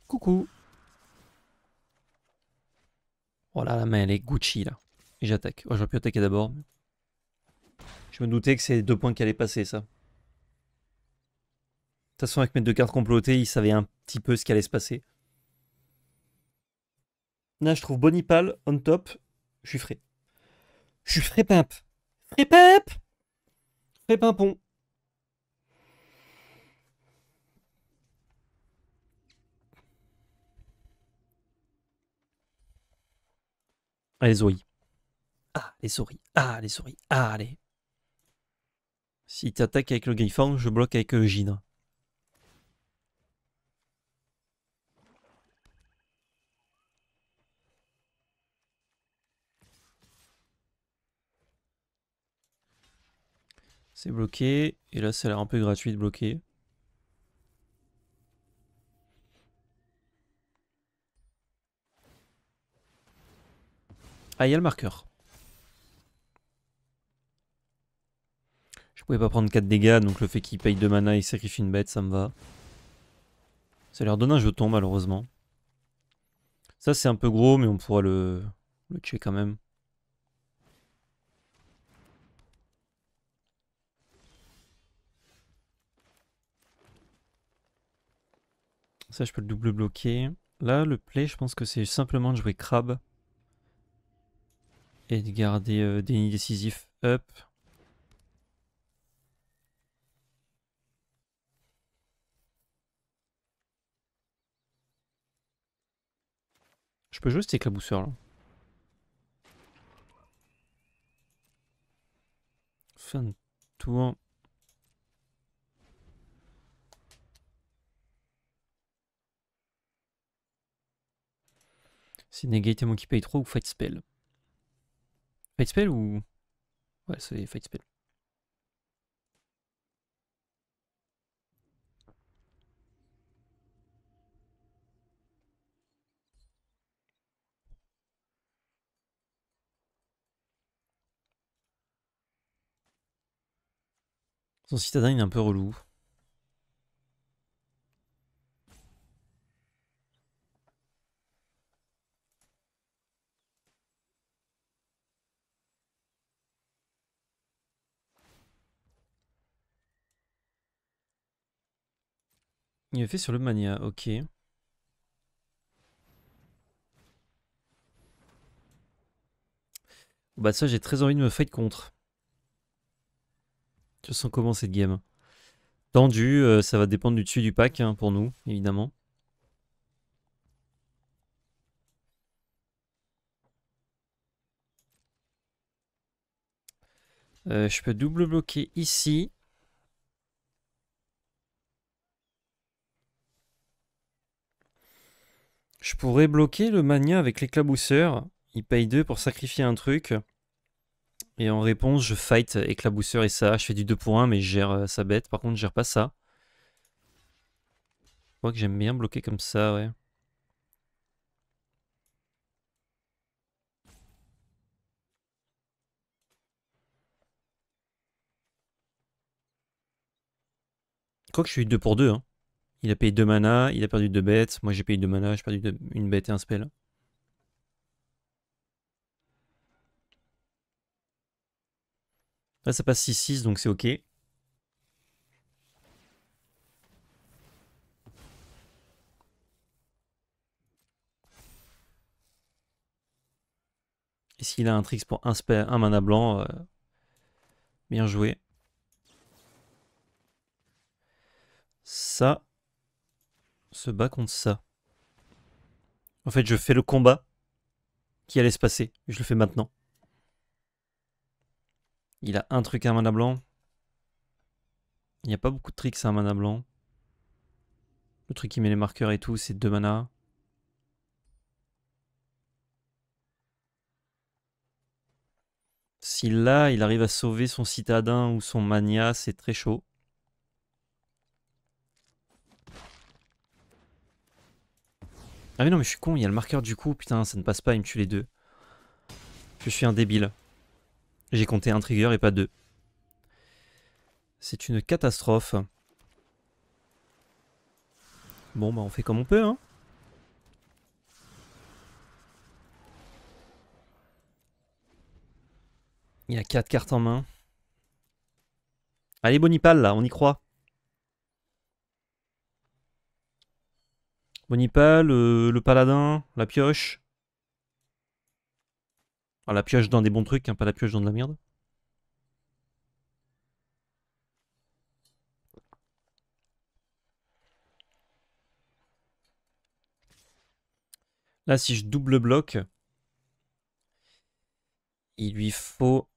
Coucou. Oh là, la main, elle est Gucci, là j'attaque. Oh, j'aurais pu attaquer d'abord. Je me doutais que c'est deux points qui allaient passer, ça. De toute façon, avec mes deux cartes complotées, il savait un petit peu ce qui allait se passer. Là, je trouve Bonipal on top. Je suis frais. Je suis frais pimp. Frais pimp Frais pimpon. Allez, zoï. Ah, les souris. Ah, les souris. Ah, allez. Si tu attaques avec le griffon, je bloque avec le C'est bloqué. Et là, ça a l'air un peu gratuit de bloquer. Ah, il y a le marqueur. Je pouvais pas prendre 4 dégâts, donc le fait qu'il paye 2 mana et sacrifie une bête, ça me va. Ça leur donne un jeton, malheureusement. Ça, c'est un peu gros, mais on pourra le, le tuer quand même. Ça, je peux le double bloquer. Là, le play, je pense que c'est simplement de jouer crabe. Et de garder euh, des déni décisifs up. Je peux jouer cette éclabousseur là. Fin de tour. C'est négativement qui paye trop 3 ou Fight Spell Fight Spell ou. Ouais, c'est Fight Spell. Son citadin, est un peu relou. Il est fait sur le mania, ok. Bah ça j'ai très envie de me fight contre. Tu sens comment cette game Tendu, euh, ça va dépendre du dessus du pack hein, pour nous, évidemment. Euh, je peux double bloquer ici. Je pourrais bloquer le mania avec l'éclabousseur. Il paye 2 pour sacrifier un truc. Et en réponse, je fight euh, éclabousseur et ça. Je fais du 2 pour 1, mais je gère euh, sa bête. Par contre, je gère pas ça. Je crois que j'aime bien bloquer comme ça, ouais. que je suis 2 pour 2. Hein. Il a payé 2 mana, il a perdu 2 bêtes. Moi j'ai payé 2 mana, j'ai perdu une bête et un spell. Là, ça passe 6-6, donc c'est OK. Et s'il a un tricks pour un, un mana blanc, euh, bien joué. Ça se bat contre ça. En fait, je fais le combat qui allait se passer. Je le fais maintenant. Il a un truc à mana blanc. Il n'y a pas beaucoup de tricks à un mana blanc. Le truc qui met les marqueurs et tout, c'est deux mana. Si là, il arrive à sauver son citadin ou son mania, c'est très chaud. Ah mais non, mais je suis con, il y a le marqueur du coup. Putain, ça ne passe pas, il me tue les deux. Je suis un débile. J'ai compté un trigger et pas deux. C'est une catastrophe. Bon bah on fait comme on peut hein. Il y a quatre cartes en main. Allez Bonipal là, on y croit. Bonipal, euh, le paladin, la pioche. Alors, ah, la pioche dans des bons trucs, hein, pas la pioche dans de la merde. Là, si je double bloque, il lui faut...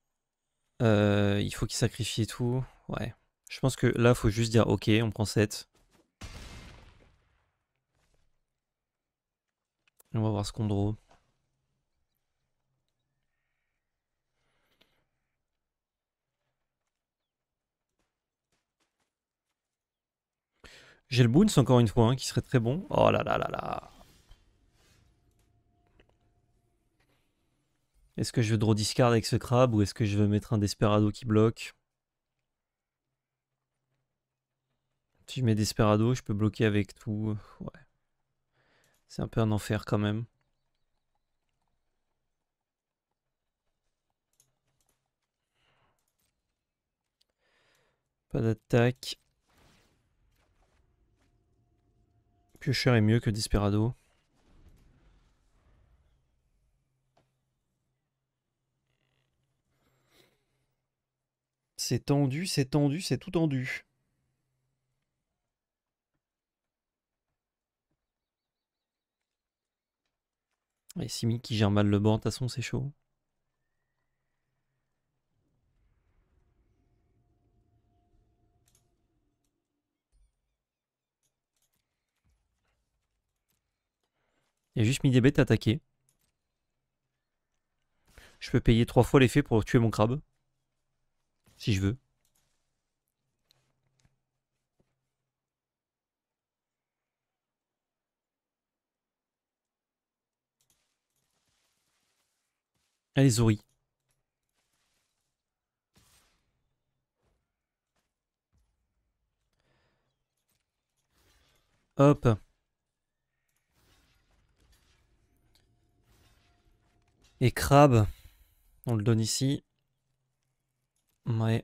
Euh, il faut qu'il sacrifie tout. Ouais. Je pense que là, faut juste dire ok, on prend 7. On va voir ce qu'on draw. J'ai le boons encore une fois, hein, qui serait très bon. Oh là là là là. Est-ce que je veux draw discard avec ce crabe ou est-ce que je veux mettre un Desperado qui bloque Si je mets Desperado, je peux bloquer avec tout. Ouais. C'est un peu un enfer quand même. Pas d'attaque. cher est mieux que Desperado. C'est tendu, c'est tendu, c'est tout tendu. Et Simi qui gère mal le banc, de toute façon c'est chaud. Il y a juste bêtes à attaquer. Je peux payer trois fois l'effet pour tuer mon crabe. Si je veux. Allez, souris. Hop. Et crabe, on le donne ici. Ouais.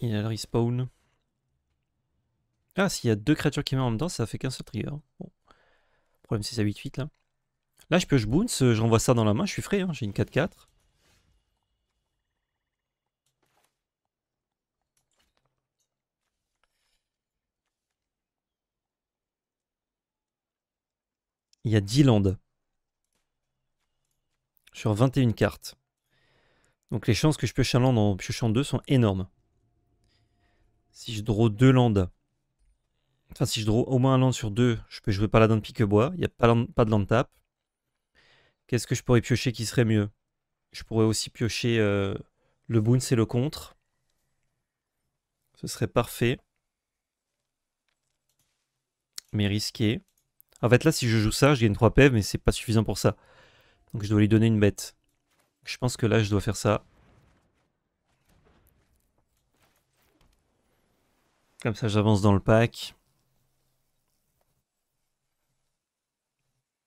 Il a le respawn. Ah, s'il y a deux créatures qui meurent en dedans, ça fait qu'un seul trigger. Bon. Le problème, c'est ça 8-8 là. Là, je pioche Boons, je renvoie ça dans la main, je suis frais, hein, j'ai une 4-4. il y a 10 landes sur 21 cartes. Donc les chances que je pioche un land en piochant 2 sont énormes. Si je draw 2 landes, enfin si je draw au moins un land sur 2, je peux jouer paladin de pique-bois, il n'y a pas, de land tape. Qu'est-ce que je pourrais piocher qui serait mieux Je pourrais aussi piocher euh, le boon, et le contre. Ce serait parfait. Mais risqué. En fait, là, si je joue ça, je gagne 3 p mais c'est pas suffisant pour ça. Donc je dois lui donner une bête. Je pense que là, je dois faire ça. Comme ça, j'avance dans le pack.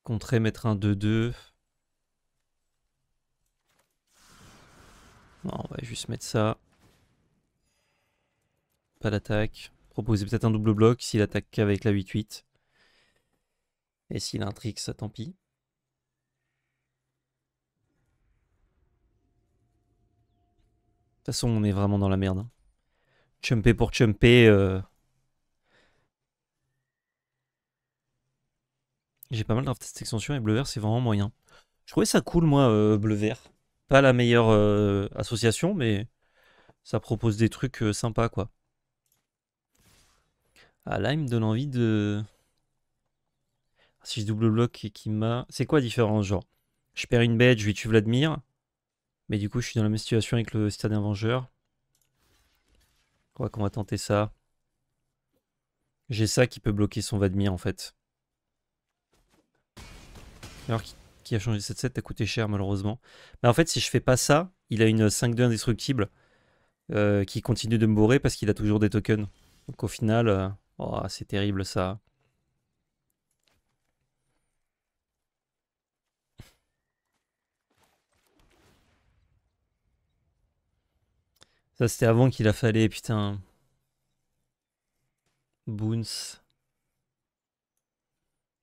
Contrer, mettre un 2-2. Non, on va juste mettre ça. Pas d'attaque. Proposer peut-être un double bloc s'il attaque qu'avec la 8-8. Et si l'intrigue, ça tant pis. De toute façon, on est vraiment dans la merde. Hein. pour chumper. Euh. J'ai pas mal de cette extension et bleu vert, c'est vraiment moyen. Je trouvais ça cool, moi, euh, bleu vert. Pas la meilleure euh, association, mais ça propose des trucs sympas, quoi. Ah là, il me donne envie de. Si je double bloque et qu'il m'a... C'est quoi la Genre, je perds une bête, je lui tue Vladimir. Mais du coup, je suis dans la même situation avec le stade Vengeur. Je crois qu'on va tenter ça. J'ai ça qui peut bloquer son Vladimir en fait. Alors qui, a changé cette 7 a coûté cher malheureusement. Mais en fait, si je fais pas ça, il a une 5-2 indestructible euh, qui continue de me bourrer parce qu'il a toujours des tokens. Donc au final, euh, oh, c'est terrible ça. Ça, c'était avant qu'il a fallu, putain. Boons.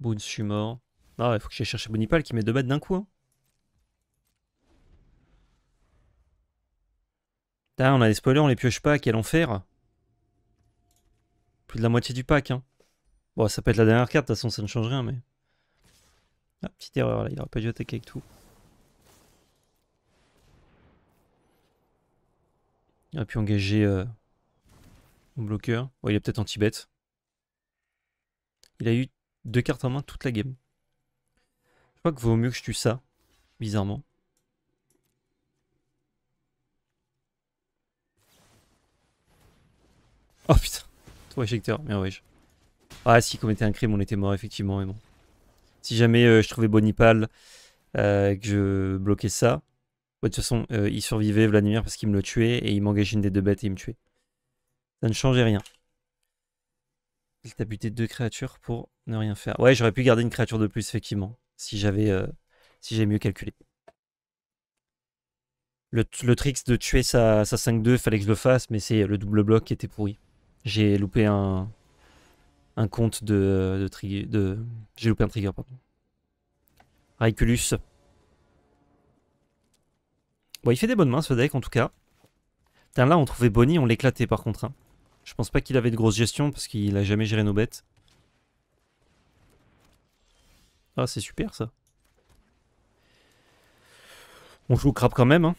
Boons, je suis mort. Ah, il faut que j'aille chercher Bonipal qui met deux bêtes d'un coup. Hein. on a des spoilers, on les pioche pas, quel enfer. Plus de la moitié du pack. Hein. Bon, ça peut être la dernière carte, de toute façon, ça ne change rien, mais. Ah, petite erreur là, il aurait pas dû attaquer avec tout. Il aurait pu engager euh, mon bloqueur. il est peut-être anti bête Il a eu deux cartes en main toute la game. Je crois que vaut mieux que je tue ça, bizarrement. Oh putain, trop éjecteur, mais Ah si, commettait un crime, on était mort effectivement, et bon. Si jamais euh, je trouvais Bonipal, euh, que je bloquais ça, bah, de toute façon, euh, il survivait Vladimir parce qu'il me le tuait et il m'engageait une des deux bêtes et il me tuait. Ça ne changeait rien. Il t'a buté deux créatures pour ne rien faire. Ouais, j'aurais pu garder une créature de plus, effectivement, si j'avais euh, si j'ai mieux calculé. Le, le tricks de tuer sa, sa 5-2, fallait que je le fasse, mais c'est le double bloc qui était pourri. J'ai loupé un, un compte de, de, de J'ai loupé un trigger, pardon. Raiculus. Bon, il fait des bonnes mains ce deck en tout cas. Putain, là on trouvait Bonnie, on l'éclatait par contre. Hein. Je pense pas qu'il avait de grosse gestion parce qu'il a jamais géré nos bêtes. Ah, c'est super ça. On joue au crabe quand même. Hein.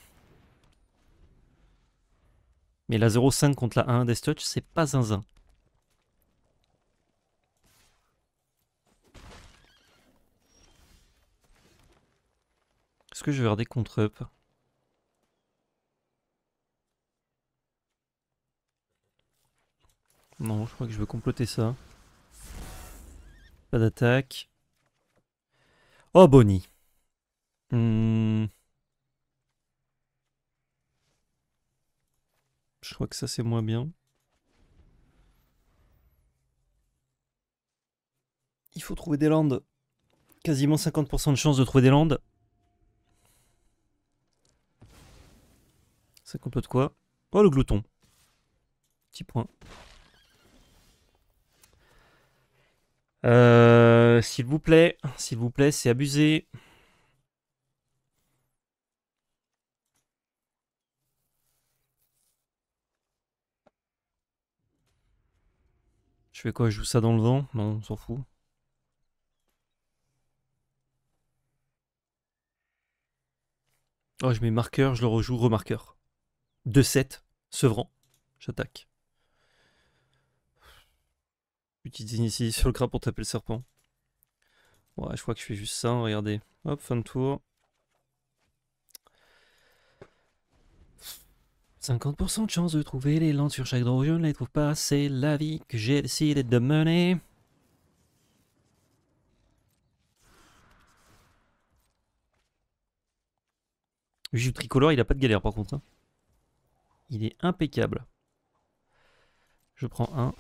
Mais la 0-5 contre la 1 des touch, c'est pas zinzin. Est-ce que je vais regarder des contre-up Non, je crois que je vais comploter ça. Pas d'attaque. Oh, Bonnie. Hmm. Je crois que ça, c'est moins bien. Il faut trouver des landes. Quasiment 50% de chance de trouver des landes. Ça complote quoi Oh, le glouton. Petit point. Euh, s'il vous plaît, s'il vous plaît, c'est abusé. Je fais quoi Je joue ça dans le vent Non, on s'en fout. Oh, je mets marqueur, je le rejoue remarqueur. 2-7, Sevran, j'attaque. Petite initiative sur le crabe pour taper le serpent. Ouais, je crois que je fais juste ça, regardez. Hop, fin de tour. 50% de chance de trouver les landes sur chaque draw, je ne les trouve pas, c'est la vie que j'ai décidé de mener. Le tricolore, il a pas de galère par contre. Hein. Il est impeccable. Je prends un.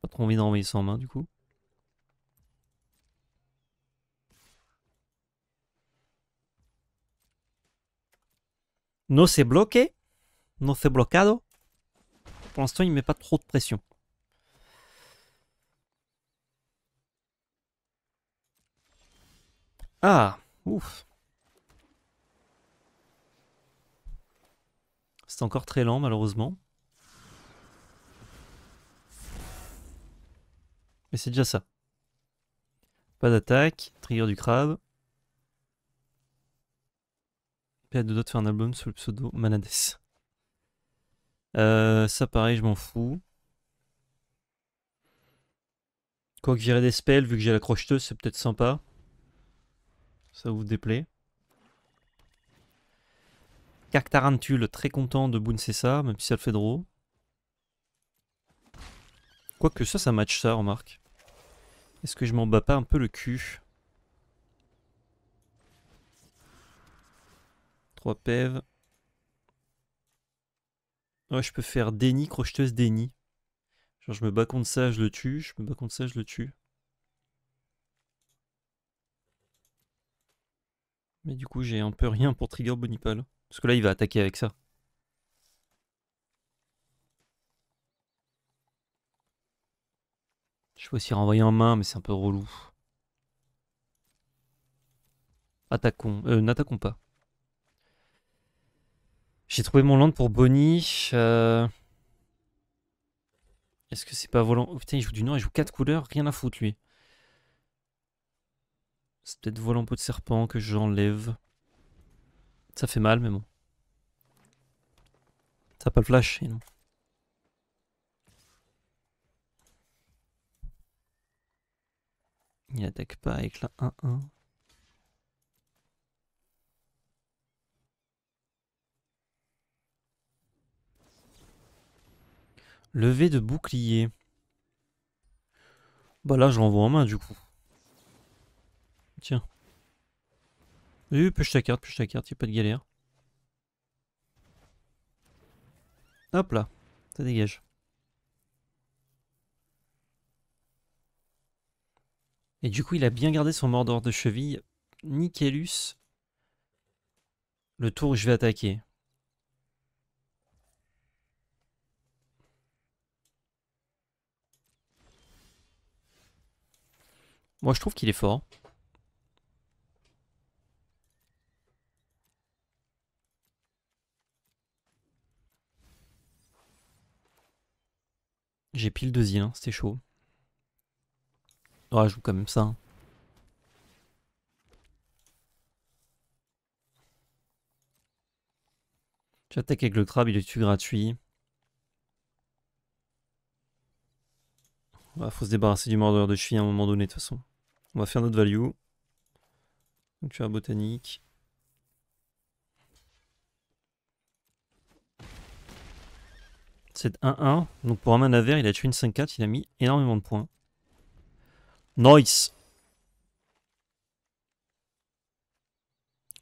Pas trop envie d'envoyer son main du coup. No c'est bloqué, No c'est blocado. Pour l'instant, il ne met pas trop de pression. Ah, ouf. C'est encore très lent, malheureusement. Mais c'est déjà ça. Pas d'attaque, trigger du crabe. Peut-être de doigts faire un album sur le pseudo Manades. Euh, ça pareil, je m'en fous. Quoique j'irai des spells, vu que j'ai la crocheteuse, c'est peut-être sympa. Ça vous déplaît. Cactarantule très content de Boon ça, même si ça le fait drôle. Quoique ça, ça match ça, remarque. Est-ce que je m'en bats pas un peu le cul 3 pev. Ouais, je peux faire déni, crocheteuse, déni. Genre, je me bats contre ça, je le tue. Je me bats contre ça, je le tue. Mais du coup, j'ai un peu rien pour trigger Bonipal. Parce que là, il va attaquer avec ça. Je peux aussi renvoyer en main, mais c'est un peu relou. Attaquons. Euh, n'attaquons pas. J'ai trouvé mon land pour Bonnie. Euh. Est-ce que c'est pas volant oh, Putain, il joue du noir, il joue 4 couleurs, rien à foutre lui. C'est peut-être volant peau de serpent que j'enlève. Ça fait mal, mais bon. Ça n'a pas le flash, et non. Il attaque pas avec la 1-1. Levé de bouclier. Bah là, je l'envoie en main, du coup. Tiens. Oui, pêche ta carte, pêche ta carte, a pas de galère. Hop là, ça dégage. Et du coup, il a bien gardé son Mordor de cheville. Nickelus. Le tour où je vais attaquer. Moi, je trouve qu'il est fort. J'ai pile deux îles, hein, c'était chaud je joue quand même ça. Tu attaques avec le crabe, il est tué gratuit. Il faut se débarrasser du mordeur de chien à un moment donné de toute façon. On va faire notre value. Donc tu as botanique. C'est 1-1. Donc pour un manaver, il a tué une 5-4, il a mis énormément de points. Nice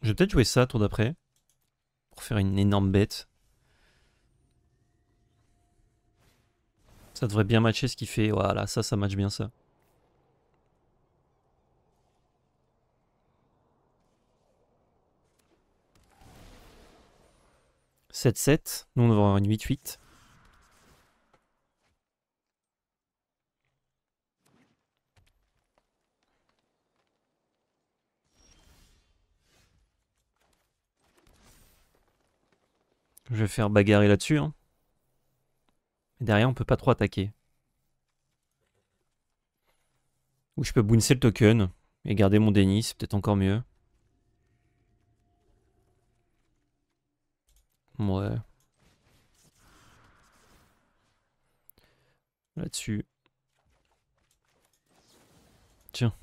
Je vais peut-être jouer ça tour d'après. Pour faire une énorme bête. Ça devrait bien matcher ce qu'il fait. Voilà, ça, ça match bien ça. 7 7 Nous on va avoir une 8-8. Je vais faire bagarrer là-dessus. Hein. Derrière, on peut pas trop attaquer. Ou je peux bouncer le token et garder mon déni, c'est peut-être encore mieux. Ouais. Là-dessus. Tiens.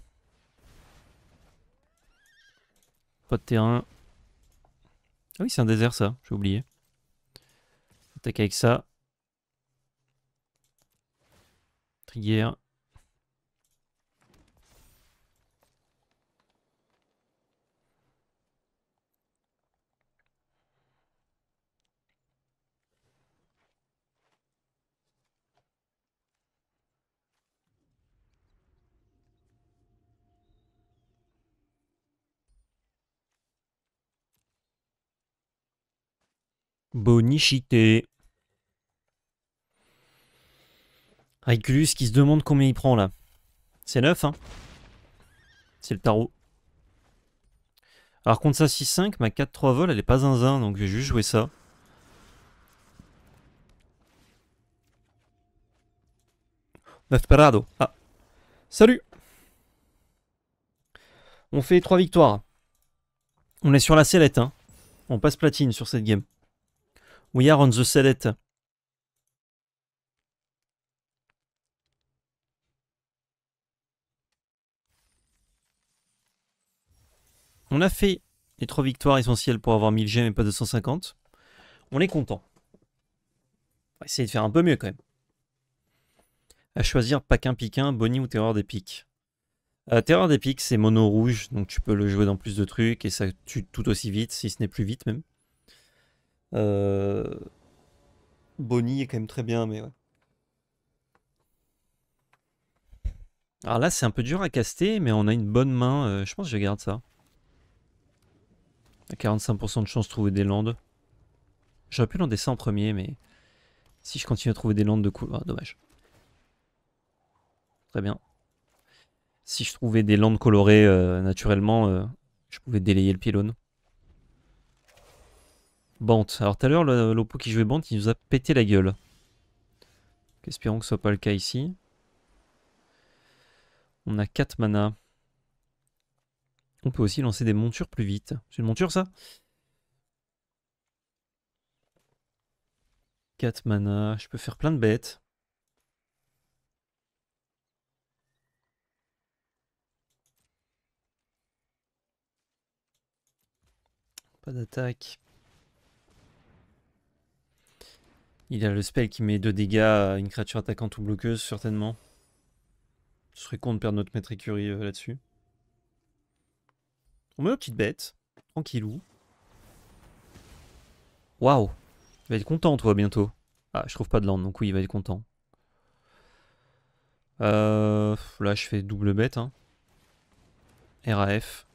Pas de terrain. Ah oui, c'est un désert ça, j'ai oublié. Attaque avec ça. Trigger. Bonichité. Riculus qui se demande combien il prend là. C'est 9, hein C'est le tarot. Alors contre ça 6-5, ma 4-3 vol, elle est pas zinzin, donc je vais juste jouer ça. Ah. Salut On fait 3 victoires. On est sur la sellette, hein. On passe platine sur cette game. We are on the sellette. On a fait les trois victoires essentielles pour avoir 1000 gemmes et pas 250. On est content. On va essayer de faire un peu mieux quand même. À choisir Paquin Piquin, Bonnie ou Terreur des Pics. Euh, Terreur des Pics, c'est mono rouge, donc tu peux le jouer dans plus de trucs et ça tue tout aussi vite, si ce n'est plus vite même. Euh, Bonnie est quand même très bien, mais ouais. Alors là, c'est un peu dur à caster, mais on a une bonne main. Euh, je pense que je garde ça. 45% de chance de trouver des landes. J'aurais pu l'en ça en premier, mais si je continue à trouver des landes de couleur... Ah, dommage. Très bien. Si je trouvais des landes colorées euh, naturellement, euh, je pouvais délayer le pylône. Bante. Alors tout à l'heure, l'opo qui jouait Bante, il nous a pété la gueule. Espérons que ce soit pas le cas ici. On a 4 manas. On peut aussi lancer des montures plus vite. C'est une monture ça 4 mana, je peux faire plein de bêtes. Pas d'attaque. Il a le spell qui met 2 dégâts à une créature attaquante ou bloqueuse, certainement. Ce serait con de perdre notre maître écurie euh, là-dessus. On met nos petites bêtes. Tranquillou. Waouh. Il va être content, toi, bientôt. Ah, je trouve pas de land, donc oui, il va être content. Euh, là, je fais double bête. Hein. RAF.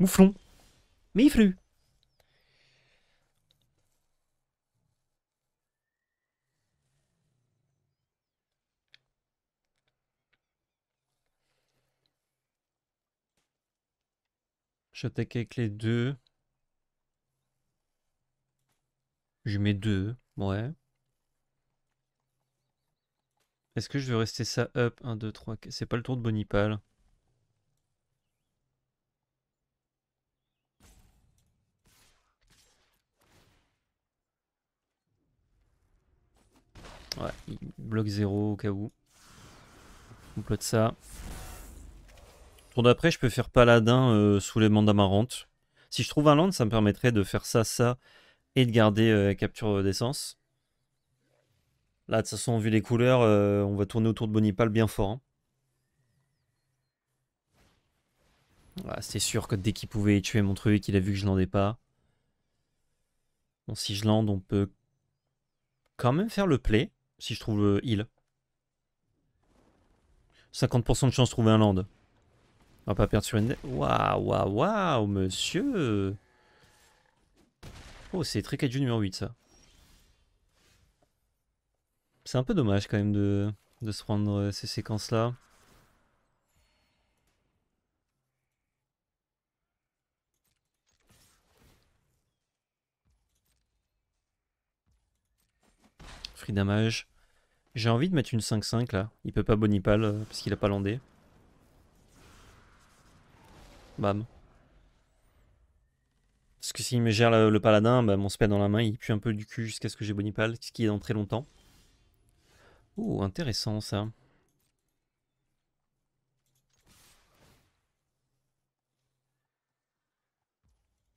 Mouflon. Miflu. J'attaque avec les deux. Je mets deux. Ouais. Est-ce que je veux rester ça up 1, 2, 3, 4. C'est pas le tour de Bonipal. Ouais, il bloque 0 au cas où. On plot ça. Tour d'après, je peux faire paladin euh, sous les mandamarantes. Si je trouve un land, ça me permettrait de faire ça, ça, et de garder euh, capture euh, d'essence. Là, de toute façon, vu les couleurs, on va tourner autour de Bonipal bien fort. Hein. Ah, C'est sûr que dès qu'il pouvait tuer mon truc, il a vu que je landais pas. si je lande, on peut quand même faire le play, si je trouve le heal. 50% de chance de trouver un land. On va pas perdre sur une... Waouh, waouh, waouh, monsieur Oh, c'est très kaiju numéro 8, ça. C'est un peu dommage, quand même, de, se prendre euh, ces séquences-là. Free damage. J'ai envie de mettre une 5-5, là. Il peut pas bonipal, euh, parce qu'il a pas landé. Bam. Parce que s'il me gère le, paladin, bah, mon spell dans la main, il pue un peu du cul jusqu'à ce que j'ai Bonipal, ce qui est dans très longtemps. Oh, intéressant ça.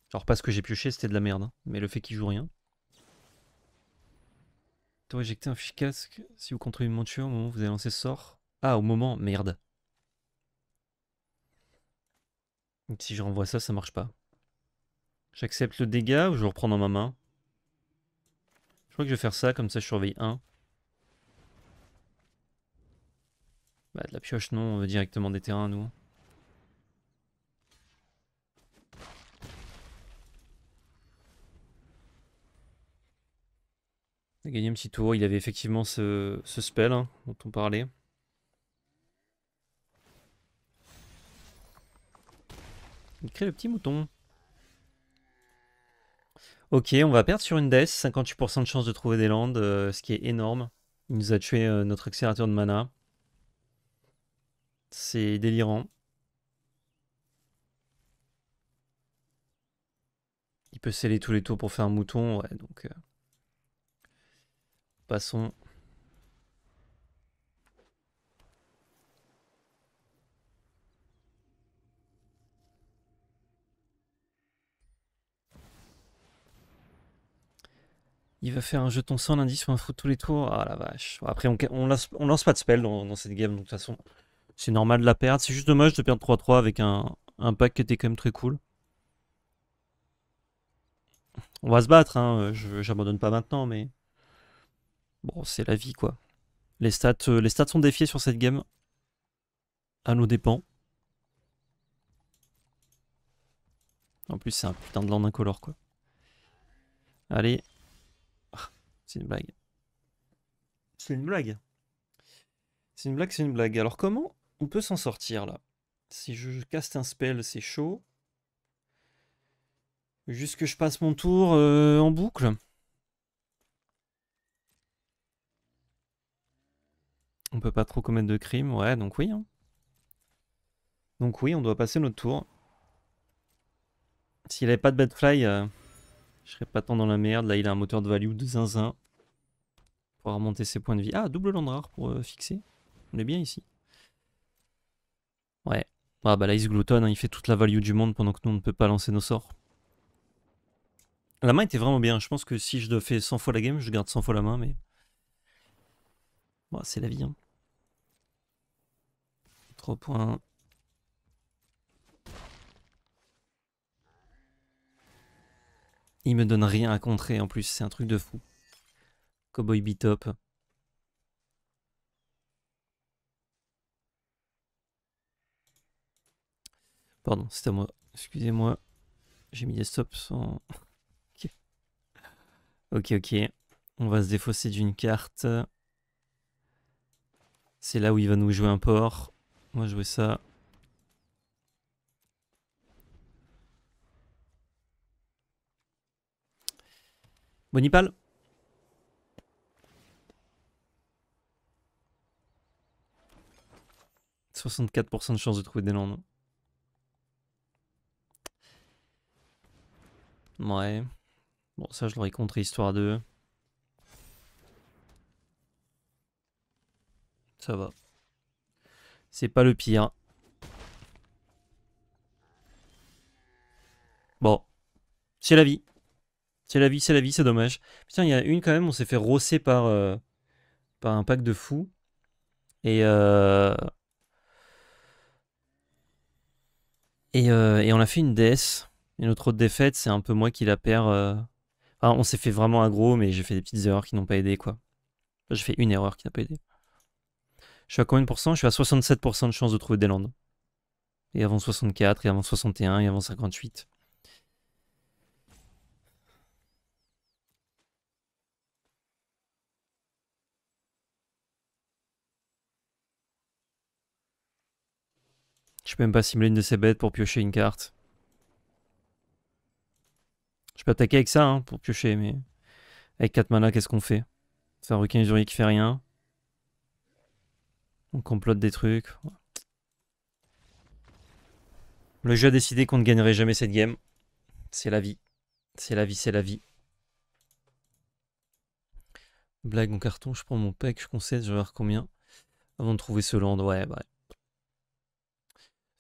Genre parce que j'ai pioché, c'était de la merde. Hein, mais le fait qu'il joue rien. Toi, éjecter un fichu casque. Si vous contrôlez une monture, au moment où vous avez lancé sort. Ah, au moment, merde. Donc si je renvoie ça, ça marche pas. J'accepte le dégât ou je reprends dans ma main Je crois que je vais faire ça, comme ça je surveille 1. Bah de la pioche non, on veut directement des terrains nous. On a gagné un petit tour, il avait effectivement ce, spell hein, dont on parlait. Il crée le petit mouton. Ok, on va perdre sur une death. 58% de chance de trouver des landes, euh, ce qui est énorme. Il nous a tué euh, notre accélérateur de mana. C'est délirant. Il peut sceller tous les tours pour faire un mouton. Ouais, donc... Euh, passons Il va faire un jeton sans indice sur un fou tous les tours. Ah la vache. Après, on, lance, pas de spell dans, cette game, donc de toute façon, c'est normal de la perdre. C'est juste dommage de perdre 3-3 avec un, pack qui était quand même très cool. On va se battre, hein. Euh, j'abandonne pas maintenant, mais... Bon, c'est la vie, quoi. Les stats, euh, les stats sont défiés sur cette game. À nos dépens. En plus, c'est un putain de land incolore, quoi. Allez, c'est une blague. C'est une blague. C'est une blague, c'est une blague. Alors comment on peut s'en sortir là Si je caste un spell, c'est chaud. Juste que je passe mon tour euh, en boucle. On peut pas trop commettre de crimes, ouais, donc oui. Hein. Donc oui, on doit passer notre tour. S'il avait pas de Bedfly... fly euh, je serais pas tant dans la merde. Là, il a un moteur de value de zinzin. Pour remonter ses points de vie. Ah, double land rare pour euh, fixer. On est bien ici. Ouais. Ah bah là, il se gloutonne. Hein. Il fait toute la value du monde pendant que nous, on ne peut pas lancer nos sorts. La main était vraiment bien. Je pense que si je fais 100 fois la game, je garde 100 fois la main, mais... Bon, c'est la vie. Hein. 3 points. Il me donne rien à contrer en plus, c'est un truc de fou. Cowboy Bitop. Pardon, c'est à moi. Excusez-moi. J'ai mis des stops sans... ok, ok. On va se défausser d'une carte. C'est là où il va nous jouer un port. On va jouer ça. Bonipal « 64% de chance de trouver des landes. Ouais. Bon, ça, je l'aurais contré, histoire de... Ça va. C'est pas le pire. Bon. C'est la vie. C'est la vie, c'est la vie, c'est dommage. Putain, il y a une quand même, on s'est fait rosser par, euh, par un pack de fous. Et, euh, euh, et, on a fait une DS. Et notre autre défaite, c'est un peu moi qui la perds. on s'est fait vraiment aggro, mais j'ai fait des petites erreurs qui n'ont pas aidé, quoi. j'ai fait une erreur qui n'a pas aidé. Je suis à combien de pourcents Je suis à 67% de chance de trouver des landes. Et avant 64, et avant 61, et avant 58. Je peux même pas simuler une de ces bêtes pour piocher une carte. Je peux attaquer avec ça hein, pour piocher, mais avec 4 mana, qu'est-ce qu'on fait C'est un requin usurier qui fait rien. On complote des trucs. Le jeu a décidé qu'on ne gagnerait jamais cette game. C'est la vie. C'est la vie, c'est la vie. Blague mon carton, je prends mon pack, je concède, je vais voir combien. Avant de trouver ce land, ouais, ouais. Bah,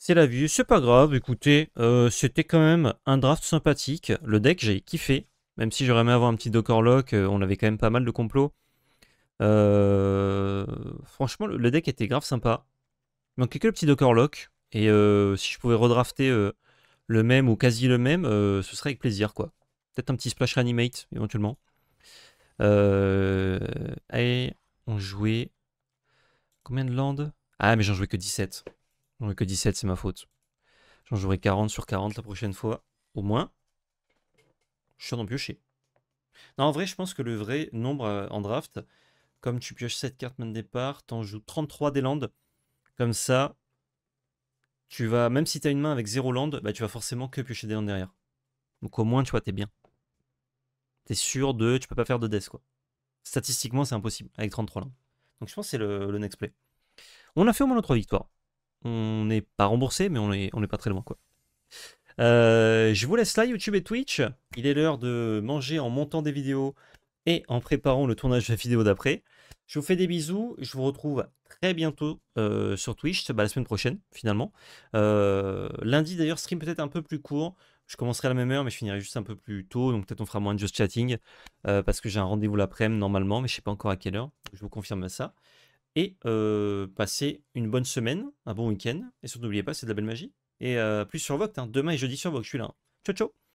c'est la vue, c'est pas grave, écoutez, euh, c'était quand même un draft sympathique. Le deck, j'ai kiffé. Même si j'aurais aimé avoir un petit lock, euh, on avait quand même pas mal de complots. Euh, franchement, le deck était grave sympa. Il manquait que le petit lock. Et si je pouvais redrafter le même ou quasi le même, ce serait avec plaisir, quoi. Peut-être un petit Splash Reanimate, éventuellement. allez, on jouait... Combien de landes Ah, mais j'en jouais que 17. J'en ai que 17, c'est ma faute. J'en jouerai 40 sur 40 la prochaine fois, au moins. Je suis en piocher. Non, en vrai, je pense que le vrai nombre euh, en draft, comme tu pioches 7 cartes main de départ, t'en joues 33 des landes. Comme ça, tu vas, même si tu as une main avec 0 landes, bah, tu vas forcément que piocher des landes derrière. Donc au moins, tu vois, t'es bien. T'es sûr de. Tu peux pas faire de death, quoi. Statistiquement, c'est impossible avec 33 landes. Donc je pense que c'est le, next play. On a fait au moins 3 victoires on n'est pas remboursé, mais on n'est pas très loin. quoi. Euh, je vous laisse là, YouTube et Twitch. Il est l'heure de manger en montant des vidéos et en préparant le tournage de la vidéo d'après. Je vous fais des bisous. Je vous retrouve très bientôt euh, sur Twitch, bah, la semaine prochaine, finalement. Euh, lundi, d'ailleurs, stream peut-être un peu plus court. Je commencerai à la même heure, mais je finirai juste un peu plus tôt. Donc peut-être on fera moins de just chatting parce que j'ai un rendez-vous l'après-midi normalement, mais je ne sais pas encore à quelle heure. Je vous confirme ça et euh, passez une bonne semaine, un bon week-end, et surtout n'oubliez pas, c'est de la belle magie. Et euh, plus sur Vox, hein. demain et jeudi sur Vox, je suis là. Hein. Ciao ciao